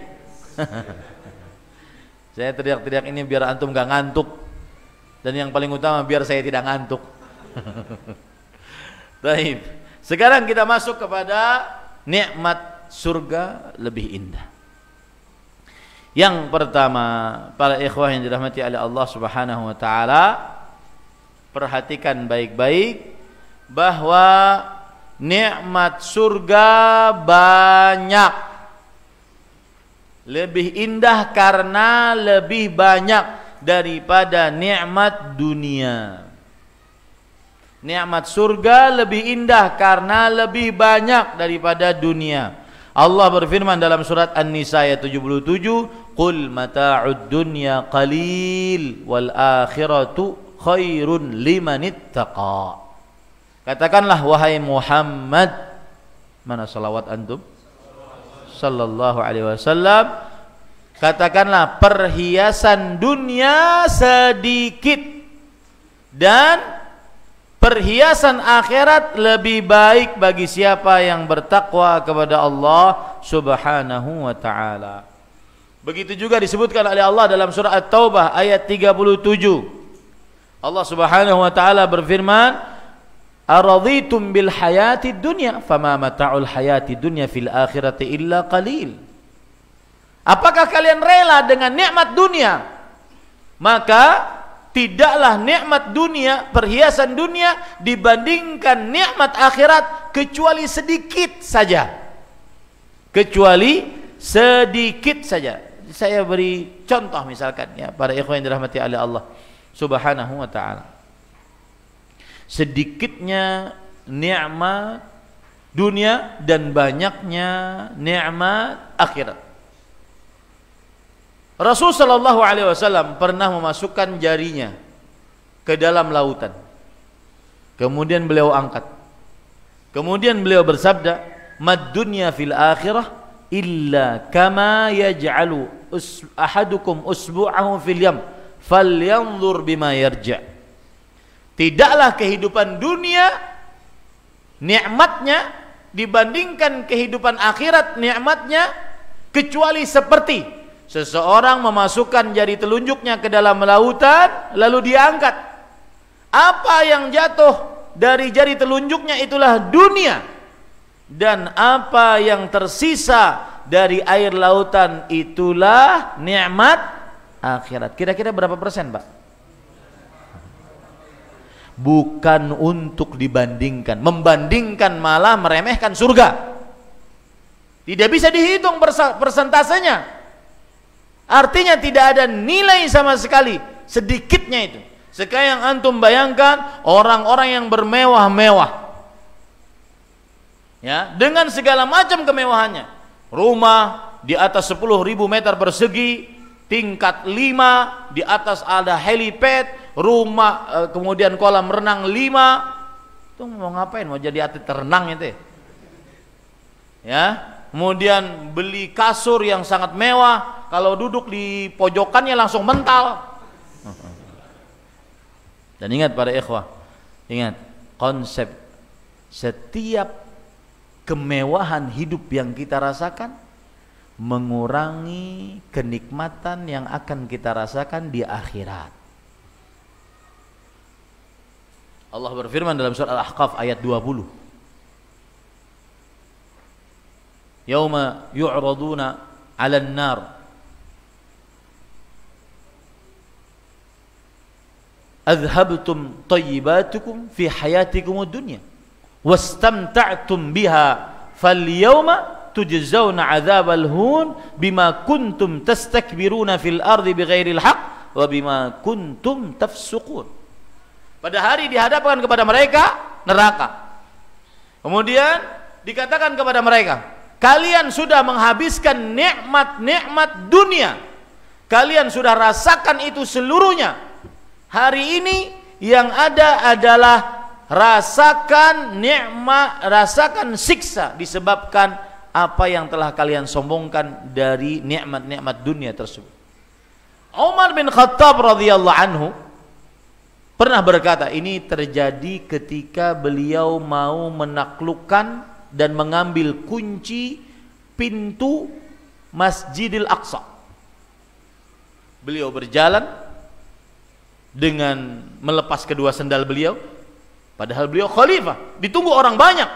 Saya teriak-teriak ini biar antum gak ngantuk. Dan yang paling utama biar saya tidak ngantuk. Baik. Sekarang kita masuk kepada nikmat surga lebih indah. Yang pertama, para ikhwah yang dirahmati oleh Allah Subhanahu wa taala, perhatikan baik-baik bahwa nikmat surga banyak lebih indah karena lebih banyak daripada nikmat dunia. Nikmat surga lebih indah karena lebih banyak daripada dunia. Allah berfirman dalam surat An-Nisa ayat 77, "Qul mata'ud dunya qalil wal akhiratu khairun liman ittaqa." Katakanlah wahai Muhammad, mana salawat antum? sallallahu alaihi wasallam katakanlah perhiasan dunia sedikit dan perhiasan akhirat lebih baik bagi siapa yang bertakwa kepada Allah subhanahu wa taala begitu juga disebutkan oleh Allah dalam surah at-taubah ayat 37 Allah subhanahu wa taala berfirman araditum bil hayati dunya fama mata'ul hayati dunya fil akhirati illa qalil. Apakah kalian rela dengan nikmat dunia? Maka tidaklah nikmat dunia, perhiasan dunia dibandingkan nikmat akhirat kecuali sedikit saja. Kecuali sedikit saja. Saya beri contoh misalkan ya para ikhwan yang dirahmati Allah Subhanahu wa taala sedikitnya nikmat dunia dan banyaknya nikmat akhirat. Rasul Shallallahu Alaihi Wasallam pernah memasukkan jarinya ke dalam lautan. Kemudian beliau angkat. Kemudian beliau bersabda, "Mad dunya fil akhirah illa kama yaj'alu ahadukum usbu'ahu fil yam falyanzur bima yarja Tidaklah kehidupan dunia nikmatnya dibandingkan kehidupan akhirat nikmatnya kecuali seperti seseorang memasukkan jari telunjuknya ke dalam lautan lalu diangkat. Apa yang jatuh dari jari telunjuknya itulah dunia dan apa yang tersisa dari air lautan itulah nikmat akhirat. Kira-kira berapa persen, Pak? bukan untuk dibandingkan. Membandingkan malah meremehkan surga. Tidak bisa dihitung persentasenya. Artinya tidak ada nilai sama sekali, sedikitnya itu. Sekarang antum bayangkan orang-orang yang bermewah-mewah. Ya, dengan segala macam kemewahannya. Rumah di atas 10.000 meter persegi, tingkat 5 di atas ada helipad rumah eh, kemudian kolam renang 5 itu mau ngapain mau jadi atlet renang itu ya? ya, kemudian beli kasur yang sangat mewah kalau duduk di pojokannya langsung mental dan ingat pada ikhwah ingat konsep setiap kemewahan hidup yang kita rasakan mengurangi kenikmatan yang akan kita rasakan di akhirat. Allah berfirman dalam surah Al-Ahqaf ayat 20. Yauma yu'raduna 'alan nar Azhabtum tayyibatukum fi hayatikum ad-dunya wastamta'tum biha falyawma tujzauna azabal hun bima kuntum tastakbiruna fil ardi bighairil haq wa bima kuntum tafsukun. Pada hari dihadapkan kepada mereka neraka. Kemudian dikatakan kepada mereka, kalian sudah menghabiskan nikmat-nikmat dunia. Kalian sudah rasakan itu seluruhnya. Hari ini yang ada adalah rasakan nikmat, rasakan siksa disebabkan apa yang telah kalian sombongkan dari nikmat-nikmat dunia tersebut. Umar bin Khattab radhiyallahu anhu pernah berkata, ini terjadi ketika beliau mau menaklukkan dan mengambil kunci pintu Masjidil Aqsa. Beliau berjalan dengan melepas kedua sendal beliau, padahal beliau khalifah, ditunggu orang banyak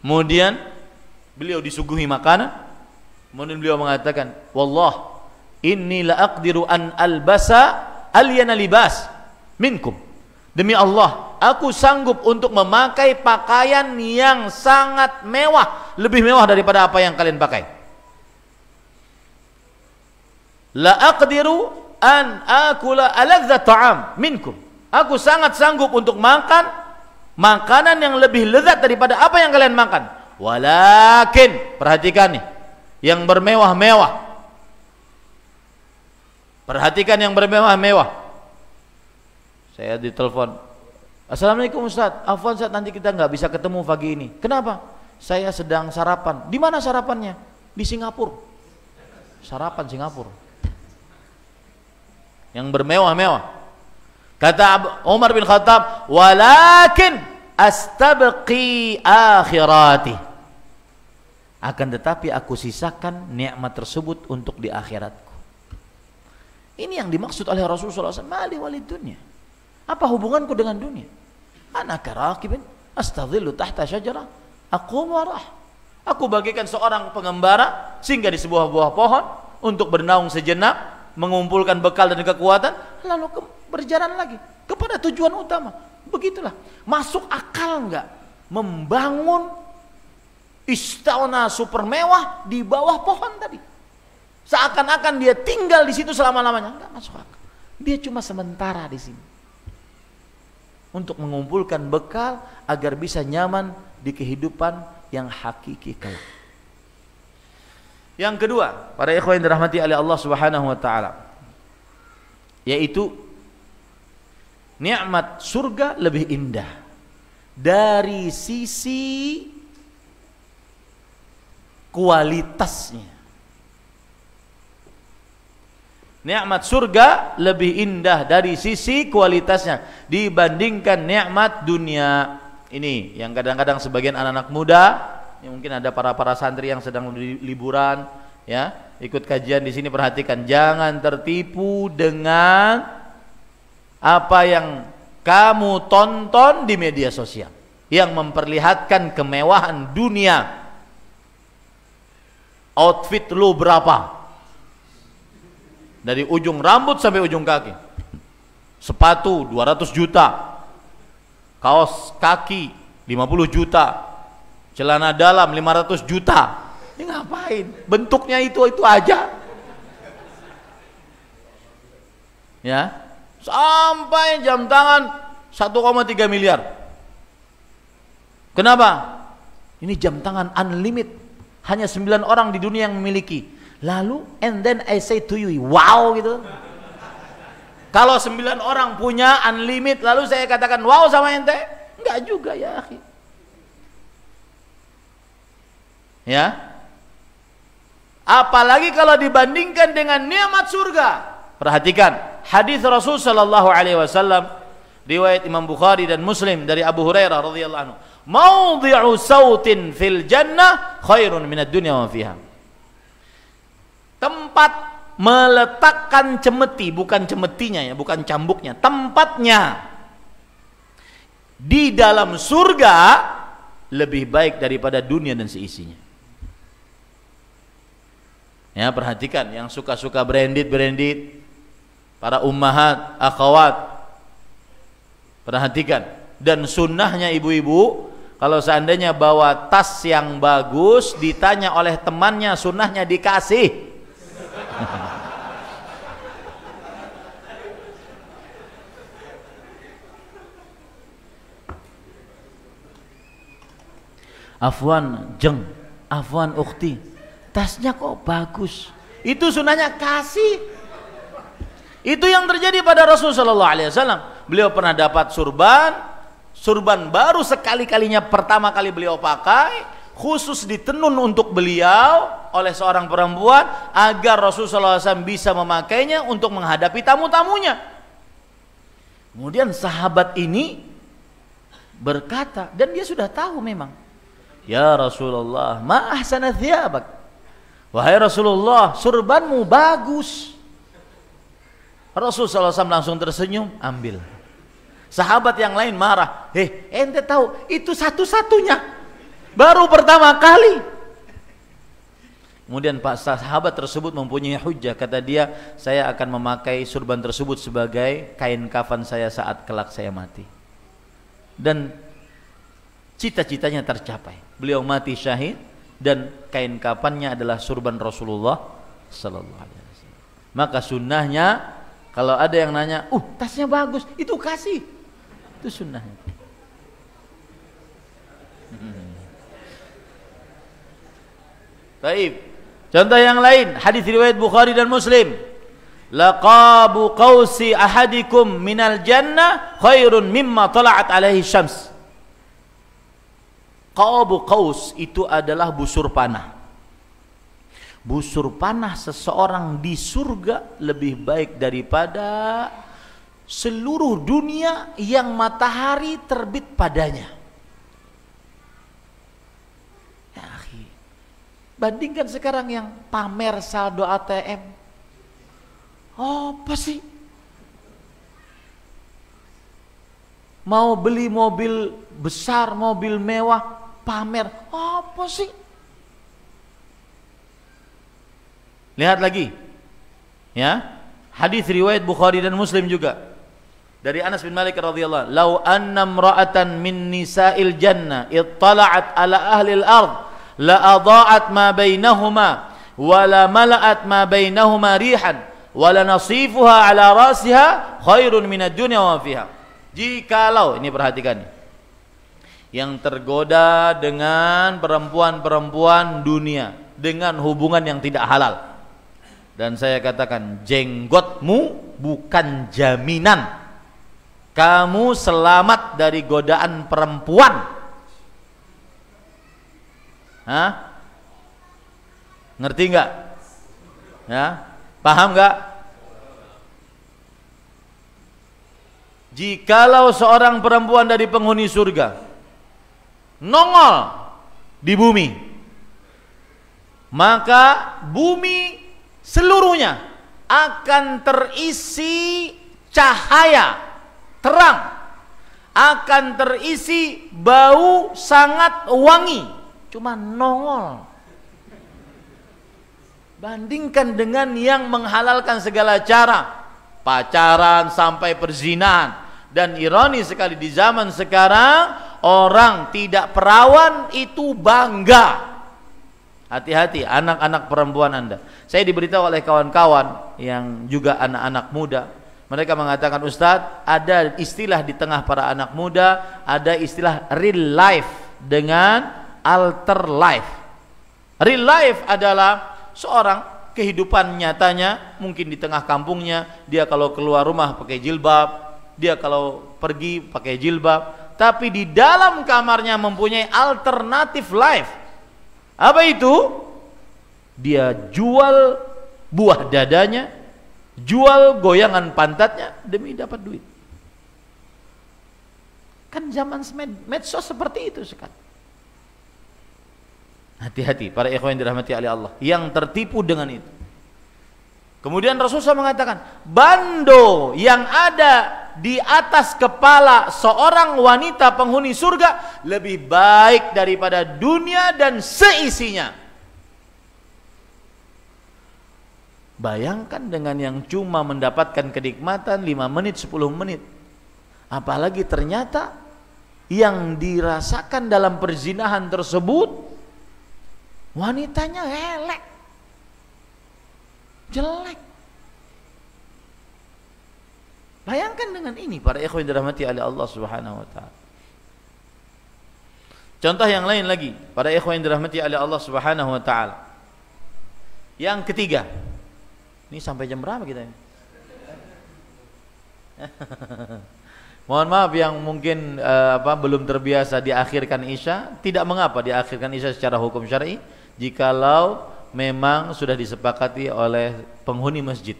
Kemudian beliau disuguhi makanan. Kemudian beliau mengatakan, "Wallah, inni la aqdiru an albasa alyana libas minkum." Demi Allah, aku sanggup untuk memakai pakaian yang sangat mewah, lebih mewah daripada apa yang kalian pakai. La aqdiru an akula aladzat ta'am minkum. Aku sangat sanggup untuk makan makanan yang lebih lezat daripada apa yang kalian makan walakin perhatikan nih yang bermewah-mewah perhatikan yang bermewah-mewah saya ditelepon Assalamualaikum Ustaz Afwan Ustaz nanti kita nggak bisa ketemu pagi ini kenapa? saya sedang sarapan di mana sarapannya? di Singapura sarapan Singapura yang bermewah-mewah kata Umar bin Khattab walakin astabqi akhirati akan tetapi aku sisakan nikmat tersebut untuk di akhiratku ini yang dimaksud oleh Rasulullah SAW mali walid dunia apa hubunganku dengan dunia anak rakibin astadhillu tahta syajarah aku warah aku bagikan seorang pengembara sehingga di sebuah buah pohon untuk bernaung sejenak mengumpulkan bekal dan kekuatan lalu berjalan lagi kepada tujuan utama Begitulah. Masuk akal enggak membangun istana super mewah di bawah pohon tadi? Seakan-akan dia tinggal di situ selama-lamanya. Enggak masuk akal. Dia cuma sementara di sini. Untuk mengumpulkan bekal agar bisa nyaman di kehidupan yang hakiki kelak. Yang kedua, para ikhwan yang dirahmati oleh Allah Subhanahu wa taala yaitu nikmat surga lebih indah dari sisi kualitasnya. Nikmat surga lebih indah dari sisi kualitasnya dibandingkan nikmat dunia. Ini yang kadang-kadang sebagian anak-anak muda, yang mungkin ada para-para santri yang sedang liburan, ya, ikut kajian di sini perhatikan jangan tertipu dengan apa yang kamu tonton di media sosial yang memperlihatkan kemewahan dunia outfit lu berapa dari ujung rambut sampai ujung kaki sepatu 200 juta kaos kaki 50 juta celana dalam 500 juta ini ngapain bentuknya itu itu aja ya sampai jam tangan 1,3 miliar. Kenapa? Ini jam tangan unlimited. Hanya 9 orang di dunia yang memiliki. Lalu and then I say to you, wow gitu. Kalau 9 orang punya unlimited lalu saya katakan wow sama ente? Enggak juga ya, akhi. Ya. Apalagi kalau dibandingkan dengan nikmat surga. Perhatikan hadis Rasul sallallahu alaihi wasallam riwayat Imam Bukhari dan Muslim dari Abu Hurairah radhiyallahu anhu. Maudhi'u sautin fil jannah khairun minad dunya wa fiha. Tempat meletakkan cemeti bukan cemetinya ya, bukan cambuknya, tempatnya di dalam surga lebih baik daripada dunia dan seisinya. Ya, perhatikan yang suka-suka branded branded para ummahat, akhwat. Perhatikan dan sunnahnya ibu-ibu kalau seandainya bawa tas yang bagus ditanya oleh temannya sunnahnya dikasih. Afwan jeng, Afwan ukti, tasnya kok bagus. Itu sunnahnya kasih. Itu yang terjadi pada Rasulullah Shallallahu Alaihi Wasallam. Beliau pernah dapat surban, surban baru sekali-kalinya pertama kali beliau pakai, khusus ditenun untuk beliau oleh seorang perempuan agar Rasulullah Shallallahu Alaihi Wasallam bisa memakainya untuk menghadapi tamu-tamunya. Kemudian sahabat ini berkata dan dia sudah tahu memang, ya Rasulullah, ma ahsanat Wahai Rasulullah, surbanmu bagus Rasul SAW langsung tersenyum, ambil. Sahabat yang lain marah, Eh, ente tahu itu satu-satunya, baru pertama kali. Kemudian pak sahabat tersebut mempunyai hujah, kata dia, saya akan memakai surban tersebut sebagai kain kafan saya saat kelak saya mati. Dan cita-citanya tercapai. Beliau mati syahid dan kain kafannya adalah surban Rasulullah Sallallahu Maka sunnahnya kalau ada yang nanya, uh tasnya bagus, itu kasih. Itu sunnah. Hmm. Taib. Contoh yang lain, hadis riwayat Bukhari dan Muslim. Laqabu qawsi ahadikum minal jannah khairun mimma tala'at alaihi syams. Qabu qaus itu adalah busur panah busur panah seseorang di surga lebih baik daripada seluruh dunia yang matahari terbit padanya. Ya, Bandingkan sekarang yang pamer saldo ATM. Oh, apa sih? Mau beli mobil besar, mobil mewah, pamer. Oh, apa sih? Lihat lagi. Ya. Hadis riwayat Bukhari dan Muslim juga. Dari Anas bin Malik radhiyallahu, anhu. "Lau anna imra'atan min nisa'il jannah ittala'at ala ahli al-ard la adha'at ma bainahuma wa la mala'at ma bainahuma rihan wa la nasifuha ala rasiha khairun ad dunya wa fiha." Jikalau ini perhatikan yang tergoda dengan perempuan-perempuan dunia dengan hubungan yang tidak halal dan saya katakan jenggotmu bukan jaminan kamu selamat dari godaan perempuan Hah? ngerti nggak ya paham nggak jikalau seorang perempuan dari penghuni surga nongol di bumi maka bumi seluruhnya akan terisi cahaya terang akan terisi bau sangat wangi cuma nongol bandingkan dengan yang menghalalkan segala cara pacaran sampai perzinahan dan ironi sekali di zaman sekarang orang tidak perawan itu bangga Hati-hati anak-anak perempuan Anda. Saya diberitahu oleh kawan-kawan yang juga anak-anak muda. Mereka mengatakan, Ustadz, ada istilah di tengah para anak muda, ada istilah real life dengan alter life. Real life adalah seorang kehidupan nyatanya, mungkin di tengah kampungnya, dia kalau keluar rumah pakai jilbab, dia kalau pergi pakai jilbab, tapi di dalam kamarnya mempunyai alternative life apa itu? Dia jual buah dadanya, jual goyangan pantatnya demi dapat duit. Kan zaman medsos seperti itu sekarang. Hati-hati para ikhwan yang dirahmati oleh Allah yang tertipu dengan itu. Kemudian Rasulullah mengatakan, bando yang ada di atas kepala seorang wanita penghuni surga lebih baik daripada dunia dan seisinya. Bayangkan dengan yang cuma mendapatkan kenikmatan 5 menit, 10 menit. Apalagi ternyata yang dirasakan dalam perzinahan tersebut wanitanya elek. Jelek. Bayangkan dengan ini para ikhwan dirahmati oleh Allah Subhanahu wa taala. Contoh yang lain lagi, para ikhwan dirahmati oleh Allah Subhanahu wa taala. Yang ketiga. Ini sampai jam berapa kita ini? Mohon maaf yang mungkin uh, apa belum terbiasa diakhirkan Isya, tidak mengapa diakhirkan Isya secara hukum syar'i jikalau memang sudah disepakati oleh penghuni masjid.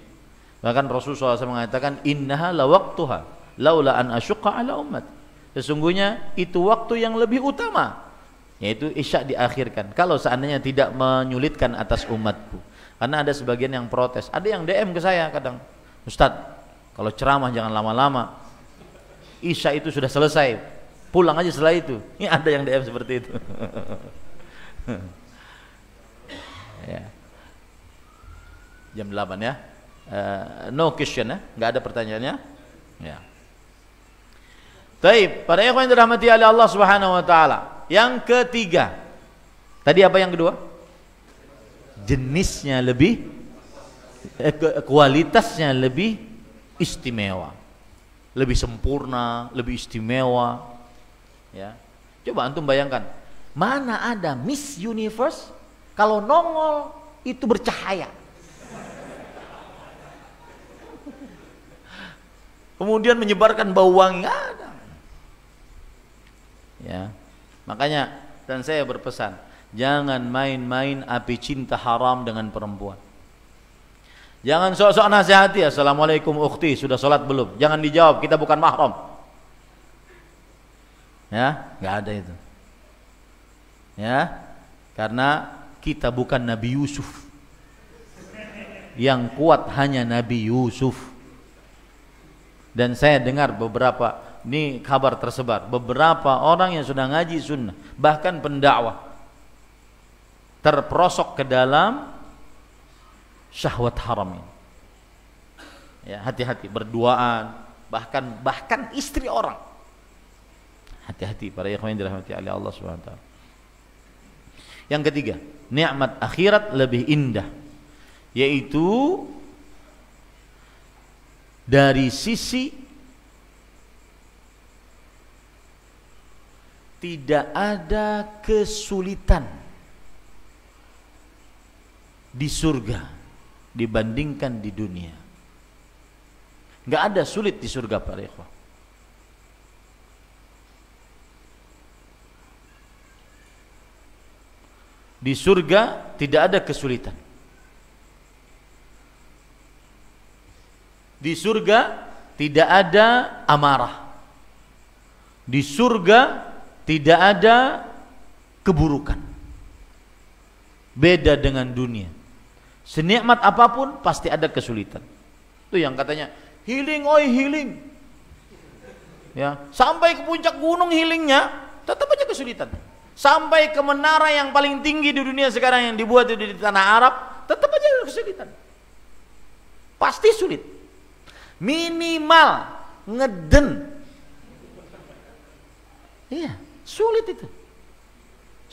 Bahkan Rasulullah SAW mengatakan inna la waqtuha laula an asyqa ala umat Sesungguhnya itu waktu yang lebih utama yaitu isya diakhirkan kalau seandainya tidak menyulitkan atas umatku. Karena ada sebagian yang protes, ada yang DM ke saya kadang, "Ustaz, kalau ceramah jangan lama-lama. Isya itu sudah selesai. Pulang aja setelah itu." Ini ada yang DM seperti itu. Ya. Jam 8 ya uh, no question ya, nggak ada pertanyaannya. Ya. Taib, pada ikhwan yang dirahmati oleh Allah Subhanahu wa taala. Yang ketiga. Tadi apa yang kedua? Jenisnya lebih eh, kualitasnya lebih istimewa. Lebih sempurna, lebih istimewa. Ya. Coba antum bayangkan, mana ada Miss Universe kalau nongol itu bercahaya. kemudian menyebarkan bau wangi ada. Ya. Makanya dan saya berpesan, jangan main-main api cinta haram dengan perempuan. Jangan sok-sok nasihati, Assalamualaikum ukti sudah sholat belum? Jangan dijawab, kita bukan mahram. Ya, nggak ada itu. Ya, karena kita bukan Nabi Yusuf. Yang kuat hanya Nabi Yusuf dan saya dengar beberapa ini kabar tersebar beberapa orang yang sudah ngaji sunnah bahkan pendakwah terperosok ke dalam syahwat haram ini. Ya, hati-hati berduaan, bahkan bahkan istri orang. Hati-hati para ikhwan dirahmati oleh Allah Subhanahu wa taala. Yang ketiga, nikmat akhirat lebih indah yaitu dari sisi tidak ada kesulitan di surga dibandingkan di dunia. Enggak ada sulit di surga para ikhwah. Di surga tidak ada kesulitan. Di surga tidak ada amarah. Di surga tidak ada keburukan. Beda dengan dunia. Senikmat apapun pasti ada kesulitan. Itu yang katanya healing oi healing. Ya, sampai ke puncak gunung healingnya tetap aja kesulitan. Sampai ke menara yang paling tinggi di dunia sekarang yang dibuat di tanah Arab tetap aja kesulitan. Pasti sulit minimal ngeden iya sulit itu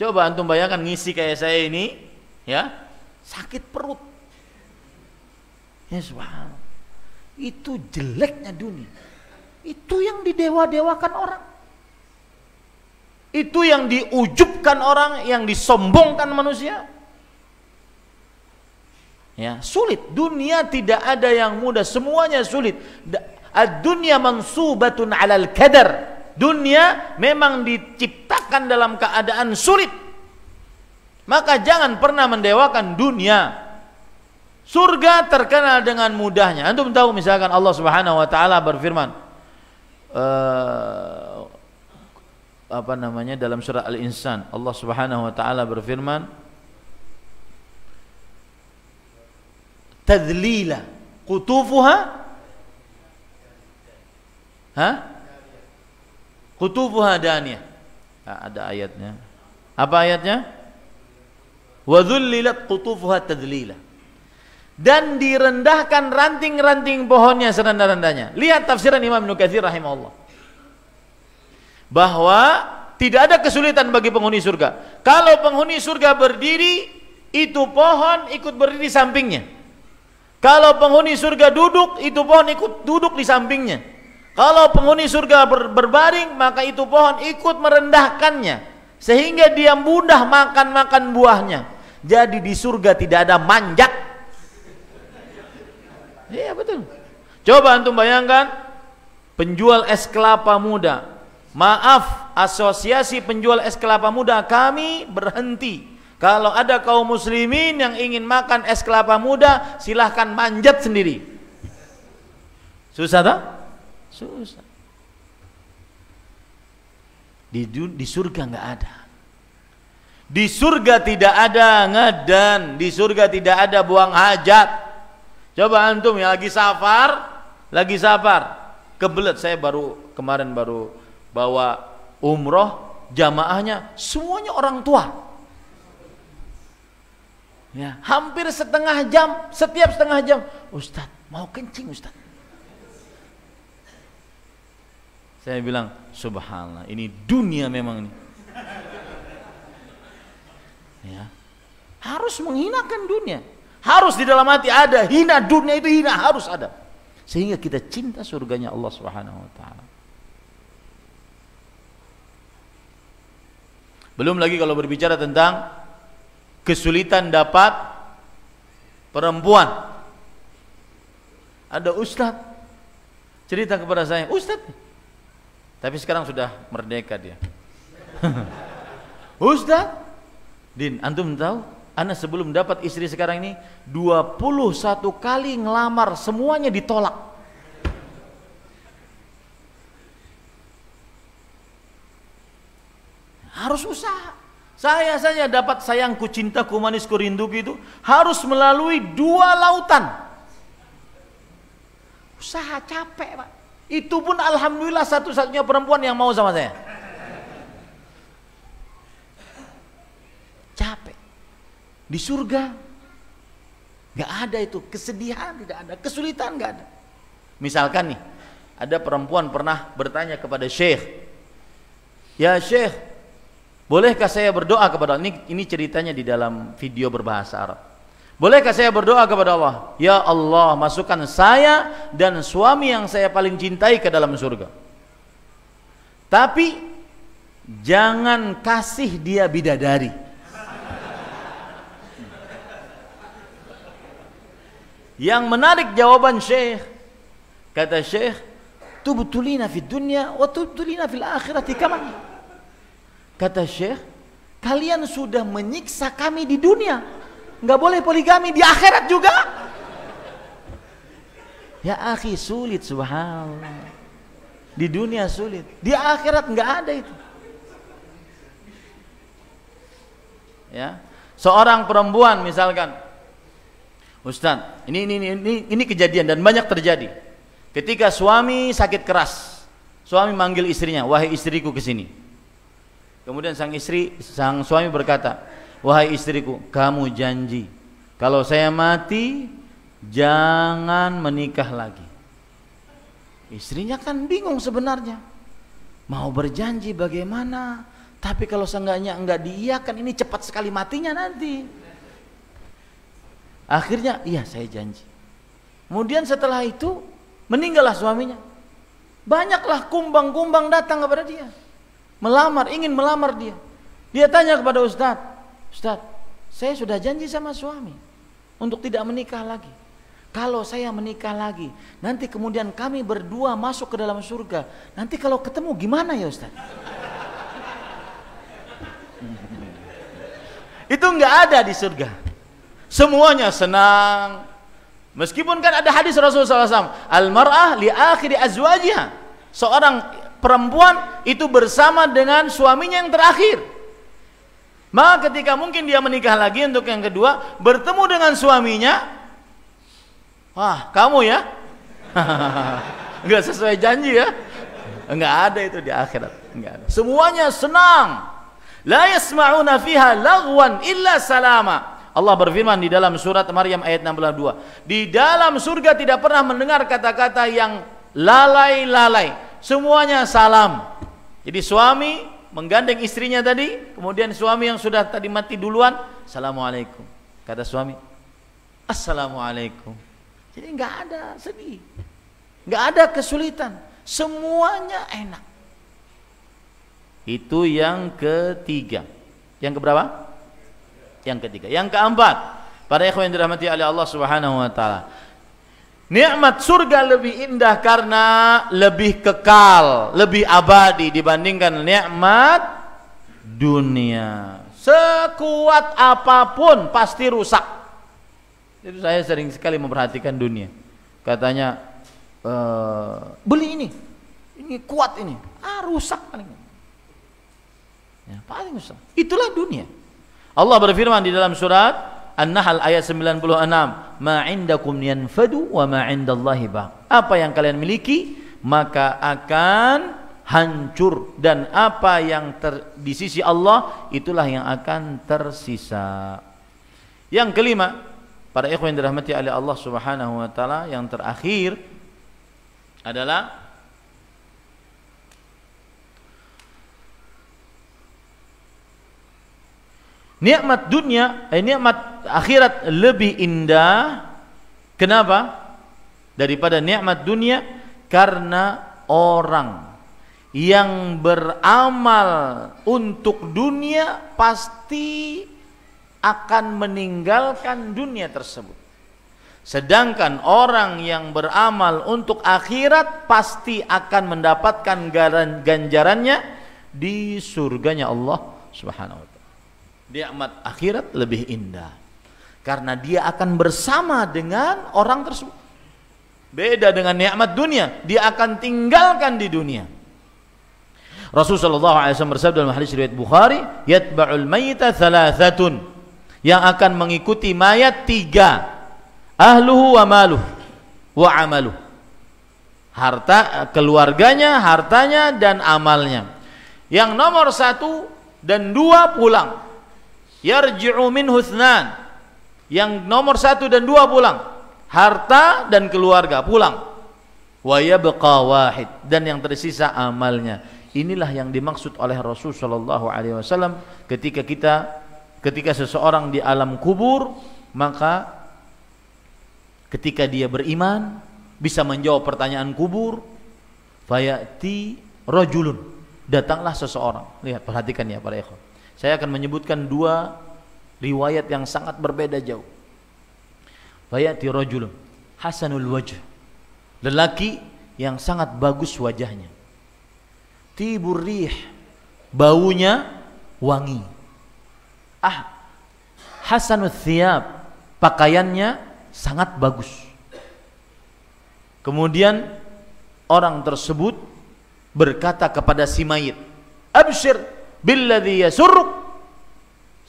coba antum bayangkan ngisi kayak saya ini ya sakit perut Yes, ya, wow. itu jeleknya dunia itu yang didewa-dewakan orang itu yang diujubkan orang yang disombongkan manusia Ya, sulit. Dunia tidak ada yang mudah, semuanya sulit. ad dunia mansubatun 'alal kadar. Dunia memang diciptakan dalam keadaan sulit. Maka jangan pernah mendewakan dunia. Surga terkenal dengan mudahnya. Antum tahu misalkan Allah Subhanahu wa taala berfirman uh, apa namanya dalam surah Al-Insan Allah Subhanahu wa taala berfirman tadlila qutufuha ha qutufuha daniyah ada ayatnya apa ayatnya wadhullilat qutufuha tadlila dan direndahkan ranting-ranting pohonnya serendah-rendahnya lihat tafsiran Imam Nukathir rahim rahimahullah bahwa tidak ada kesulitan bagi penghuni surga kalau penghuni surga berdiri itu pohon ikut berdiri sampingnya kalau penghuni surga duduk, itu pohon ikut duduk di sampingnya. Kalau penghuni surga ber, berbaring, maka itu pohon ikut merendahkannya. Sehingga dia mudah makan-makan buahnya. Jadi di surga tidak ada manjak. Iya betul. Coba antum bayangkan penjual es kelapa muda. Maaf, asosiasi penjual es kelapa muda kami berhenti kalau ada kaum muslimin yang ingin makan es kelapa muda, silahkan manjat sendiri. Susah tak? Susah. Di, di surga nggak ada. Di surga tidak ada ngedan, di surga tidak ada buang hajat. Coba antum yang lagi safar, lagi safar, kebelet saya baru kemarin baru bawa umroh jamaahnya semuanya orang tua Ya, hampir setengah jam, setiap setengah jam, Ustadz mau kencing Ustadz. Saya bilang, subhanallah, ini dunia memang ini. Ya. Harus menghinakan dunia. Harus di dalam hati ada hina dunia itu hina harus ada. Sehingga kita cinta surganya Allah Subhanahu wa taala. Belum lagi kalau berbicara tentang kesulitan dapat perempuan. Ada ustaz cerita kepada saya, ustaz. Tapi sekarang sudah merdeka dia. ustaz, Din, antum tahu? Anda sebelum dapat istri sekarang ini 21 kali ngelamar semuanya ditolak. Harus usaha. Saya saja dapat sayangku, cintaku, manisku, rinduku itu harus melalui dua lautan. Usaha capek, Pak. Itu pun alhamdulillah satu-satunya perempuan yang mau sama saya. Capek. Di surga nggak ada itu kesedihan tidak ada, kesulitan nggak ada. Misalkan nih, ada perempuan pernah bertanya kepada Syekh, "Ya Syekh, Bolehkah saya berdoa kepada Allah? Ini, ini ceritanya di dalam video berbahasa Arab. Bolehkah saya berdoa kepada Allah? Ya Allah, masukkan saya dan suami yang saya paling cintai ke dalam surga. Tapi jangan kasih dia bidadari. Yang menarik jawaban Syekh. Kata Syekh, tubtulina fid dunya wa tubtulina fil akhirati kaman Kata Syekh, kalian sudah menyiksa kami di dunia. Nggak boleh poligami di akhirat juga. Ya akhi sulit subhanallah. Di dunia sulit, di akhirat nggak ada itu. Ya, seorang perempuan misalkan, Ustaz, ini ini ini ini kejadian dan banyak terjadi. Ketika suami sakit keras, suami manggil istrinya, wahai istriku ke sini. Kemudian sang istri, sang suami berkata, "Wahai istriku, kamu janji kalau saya mati jangan menikah lagi." Istrinya kan bingung sebenarnya. Mau berjanji bagaimana? Tapi kalau seenggaknya enggak diiyakan ini cepat sekali matinya nanti. Akhirnya iya saya janji. Kemudian setelah itu meninggallah suaminya. Banyaklah kumbang-kumbang datang kepada dia melamar, ingin melamar dia. Dia tanya kepada Ustadz, Ustadz, saya sudah janji sama suami untuk tidak menikah lagi. Kalau saya menikah lagi, nanti kemudian kami berdua masuk ke dalam surga. Nanti kalau ketemu gimana ya Ustaz? Itu enggak ada di surga. Semuanya senang. Meskipun kan ada hadis Rasulullah SAW, almarah li akhiri azwajiha. Seorang perempuan itu bersama dengan suaminya yang terakhir. Maka ketika mungkin dia menikah lagi untuk yang kedua, bertemu dengan suaminya, wah kamu ya, nggak sesuai janji ya, nggak ada itu di akhirat, nggak ada. Semuanya senang. La yasma'una fiha lagwan illa salama. Allah berfirman di dalam surat Maryam ayat 62. Di dalam surga tidak pernah mendengar kata-kata yang lalai-lalai semuanya salam. Jadi suami menggandeng istrinya tadi, kemudian suami yang sudah tadi mati duluan, assalamualaikum. Kata suami, assalamualaikum. Jadi nggak ada sedih, nggak ada kesulitan, semuanya enak. Itu yang ketiga. Yang keberapa? Yang ketiga. Yang keempat, para ikhwan yang dirahmati oleh Allah Subhanahu wa taala. Nikmat surga lebih indah karena lebih kekal, lebih abadi dibandingkan nikmat dunia. Sekuat apapun pasti rusak. Itu saya sering sekali memperhatikan dunia. Katanya e, beli ini, ini kuat ini, ah rusak paling. Ya, paling rusak. Itulah dunia. Allah berfirman di dalam surat An-Nahl ayat 96 ma indakum yanfadu wa ma indallahi baq apa yang kalian miliki maka akan hancur dan apa yang ter, di sisi Allah itulah yang akan tersisa. Yang kelima, para ikhwan dirahmati oleh Allah Subhanahu wa taala yang terakhir adalah nikmat dunia eh, nikmat akhirat lebih indah kenapa daripada nikmat dunia karena orang yang beramal untuk dunia pasti akan meninggalkan dunia tersebut sedangkan orang yang beramal untuk akhirat pasti akan mendapatkan ganjarannya di surganya Allah Subhanahu wa taala nikmat akhirat lebih indah karena dia akan bersama dengan orang tersebut beda dengan nikmat dunia dia akan tinggalkan di dunia Rasulullah SAW alaihi wasallam bersabda dalam hadis riwayat Bukhari yatba'ul mayyita thalathatun yang akan mengikuti mayat tiga ahluhu wa maluh wa amaluh harta keluarganya hartanya dan amalnya yang nomor satu dan dua pulang yarji'u min husnan Yang nomor satu dan dua pulang. Harta dan keluarga pulang. Wa yabqa wahid dan yang tersisa amalnya. Inilah yang dimaksud oleh Rasul sallallahu alaihi wasallam ketika kita ketika seseorang di alam kubur maka ketika dia beriman bisa menjawab pertanyaan kubur fayati rojulun datanglah seseorang lihat perhatikan ya para ikhwan saya akan menyebutkan dua riwayat yang sangat berbeda jauh. Bayati rajul hasanul wajh. Lelaki yang sangat bagus wajahnya. Tibur rih. Baunya wangi. Ah hasanul thiyab. Pakaiannya sangat bagus. Kemudian orang tersebut berkata kepada si mayit, "Abshir, billadhi yasurruk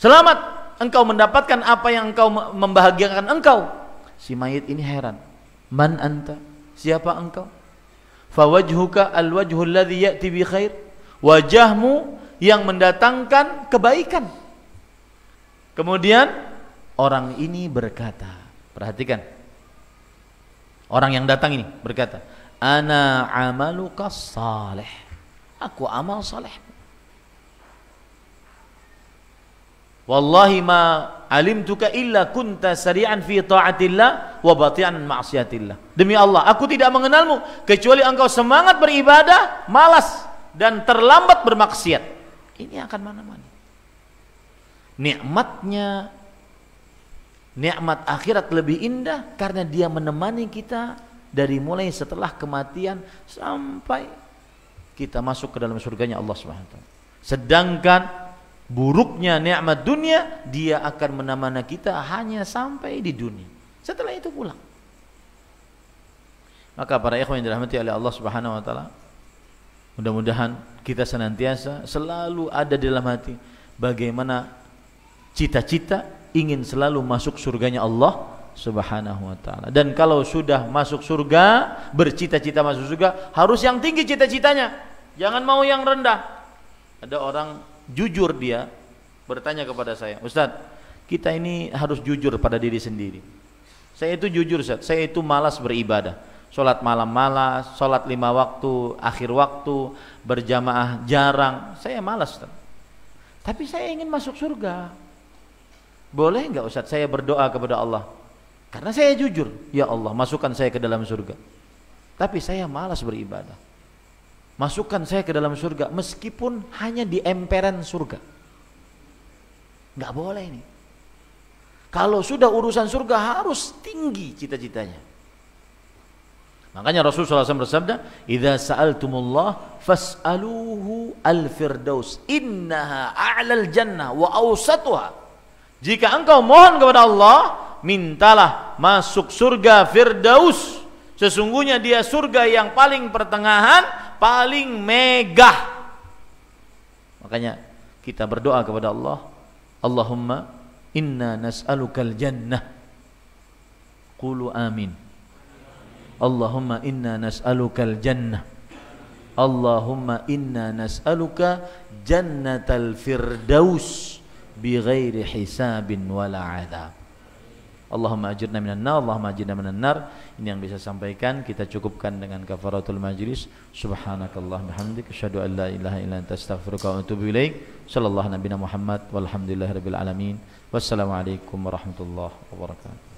selamat engkau mendapatkan apa yang engkau membahagiakan engkau si mayit ini heran man anta siapa engkau fawajhuka alwajhu alladhi ya'ti bi khair wajahmu yang mendatangkan kebaikan kemudian orang ini berkata perhatikan orang yang datang ini berkata ana amaluka salih, aku amal salih. wallahi ma alimtuka illa kunta sari'an fi taatillah wa bati'an ma'asyatillah demi Allah aku tidak mengenalmu kecuali engkau semangat beribadah malas dan terlambat bermaksiat ini akan mana-mana nikmatnya nikmat akhirat lebih indah karena dia menemani kita dari mulai setelah kematian sampai kita masuk ke dalam surganya Allah Subhanahu sedangkan buruknya nikmat dunia, dia akan menamana kita hanya sampai di dunia. Setelah itu pulang. Maka para ikhwan yang dirahmati oleh Allah Subhanahu wa taala, mudah-mudahan kita senantiasa selalu ada dalam hati bagaimana cita-cita ingin selalu masuk surganya Allah Subhanahu wa taala. Dan kalau sudah masuk surga, bercita-cita masuk surga, harus yang tinggi cita-citanya. Jangan mau yang rendah. Ada orang jujur dia bertanya kepada saya, Ustadz, kita ini harus jujur pada diri sendiri. Saya itu jujur, Ustadz, saya itu malas beribadah. Sholat malam malas, sholat lima waktu, akhir waktu, berjamaah jarang. Saya malas, Ustadz. Tapi saya ingin masuk surga. Boleh nggak Ustadz saya berdoa kepada Allah? Karena saya jujur, ya Allah masukkan saya ke dalam surga. Tapi saya malas beribadah masukkan saya ke dalam surga meskipun hanya di emperan surga nggak boleh ini kalau sudah urusan surga harus tinggi cita-citanya makanya Rasulullah SAW bersabda idza sa'altumullah fas'aluhu al-firdaus innaha a'lal jannah wa awsatuha jika engkau mohon kepada Allah mintalah masuk surga firdaus sesungguhnya dia surga yang paling pertengahan paling megah. Makanya kita berdoa kepada Allah, Allahumma inna nas'alukal jannah. Qulu amin. Allahumma inna nas'alukal jannah. Allahumma inna nas'aluka jannatal firdaus bighairi hisabin wala adab. Allahumma ajirna minan nar Allahumma ajirna minan nar ini yang bisa sampaikan kita cukupkan dengan kafaratul majlis subhanakallah Alhamdulillah. asyhadu an la ilaha illa anta astaghfiruka wa atubu ilaik sallallahu nabiyana muhammad walhamdulillahirabbil alamin wassalamu warahmatullahi wabarakatuh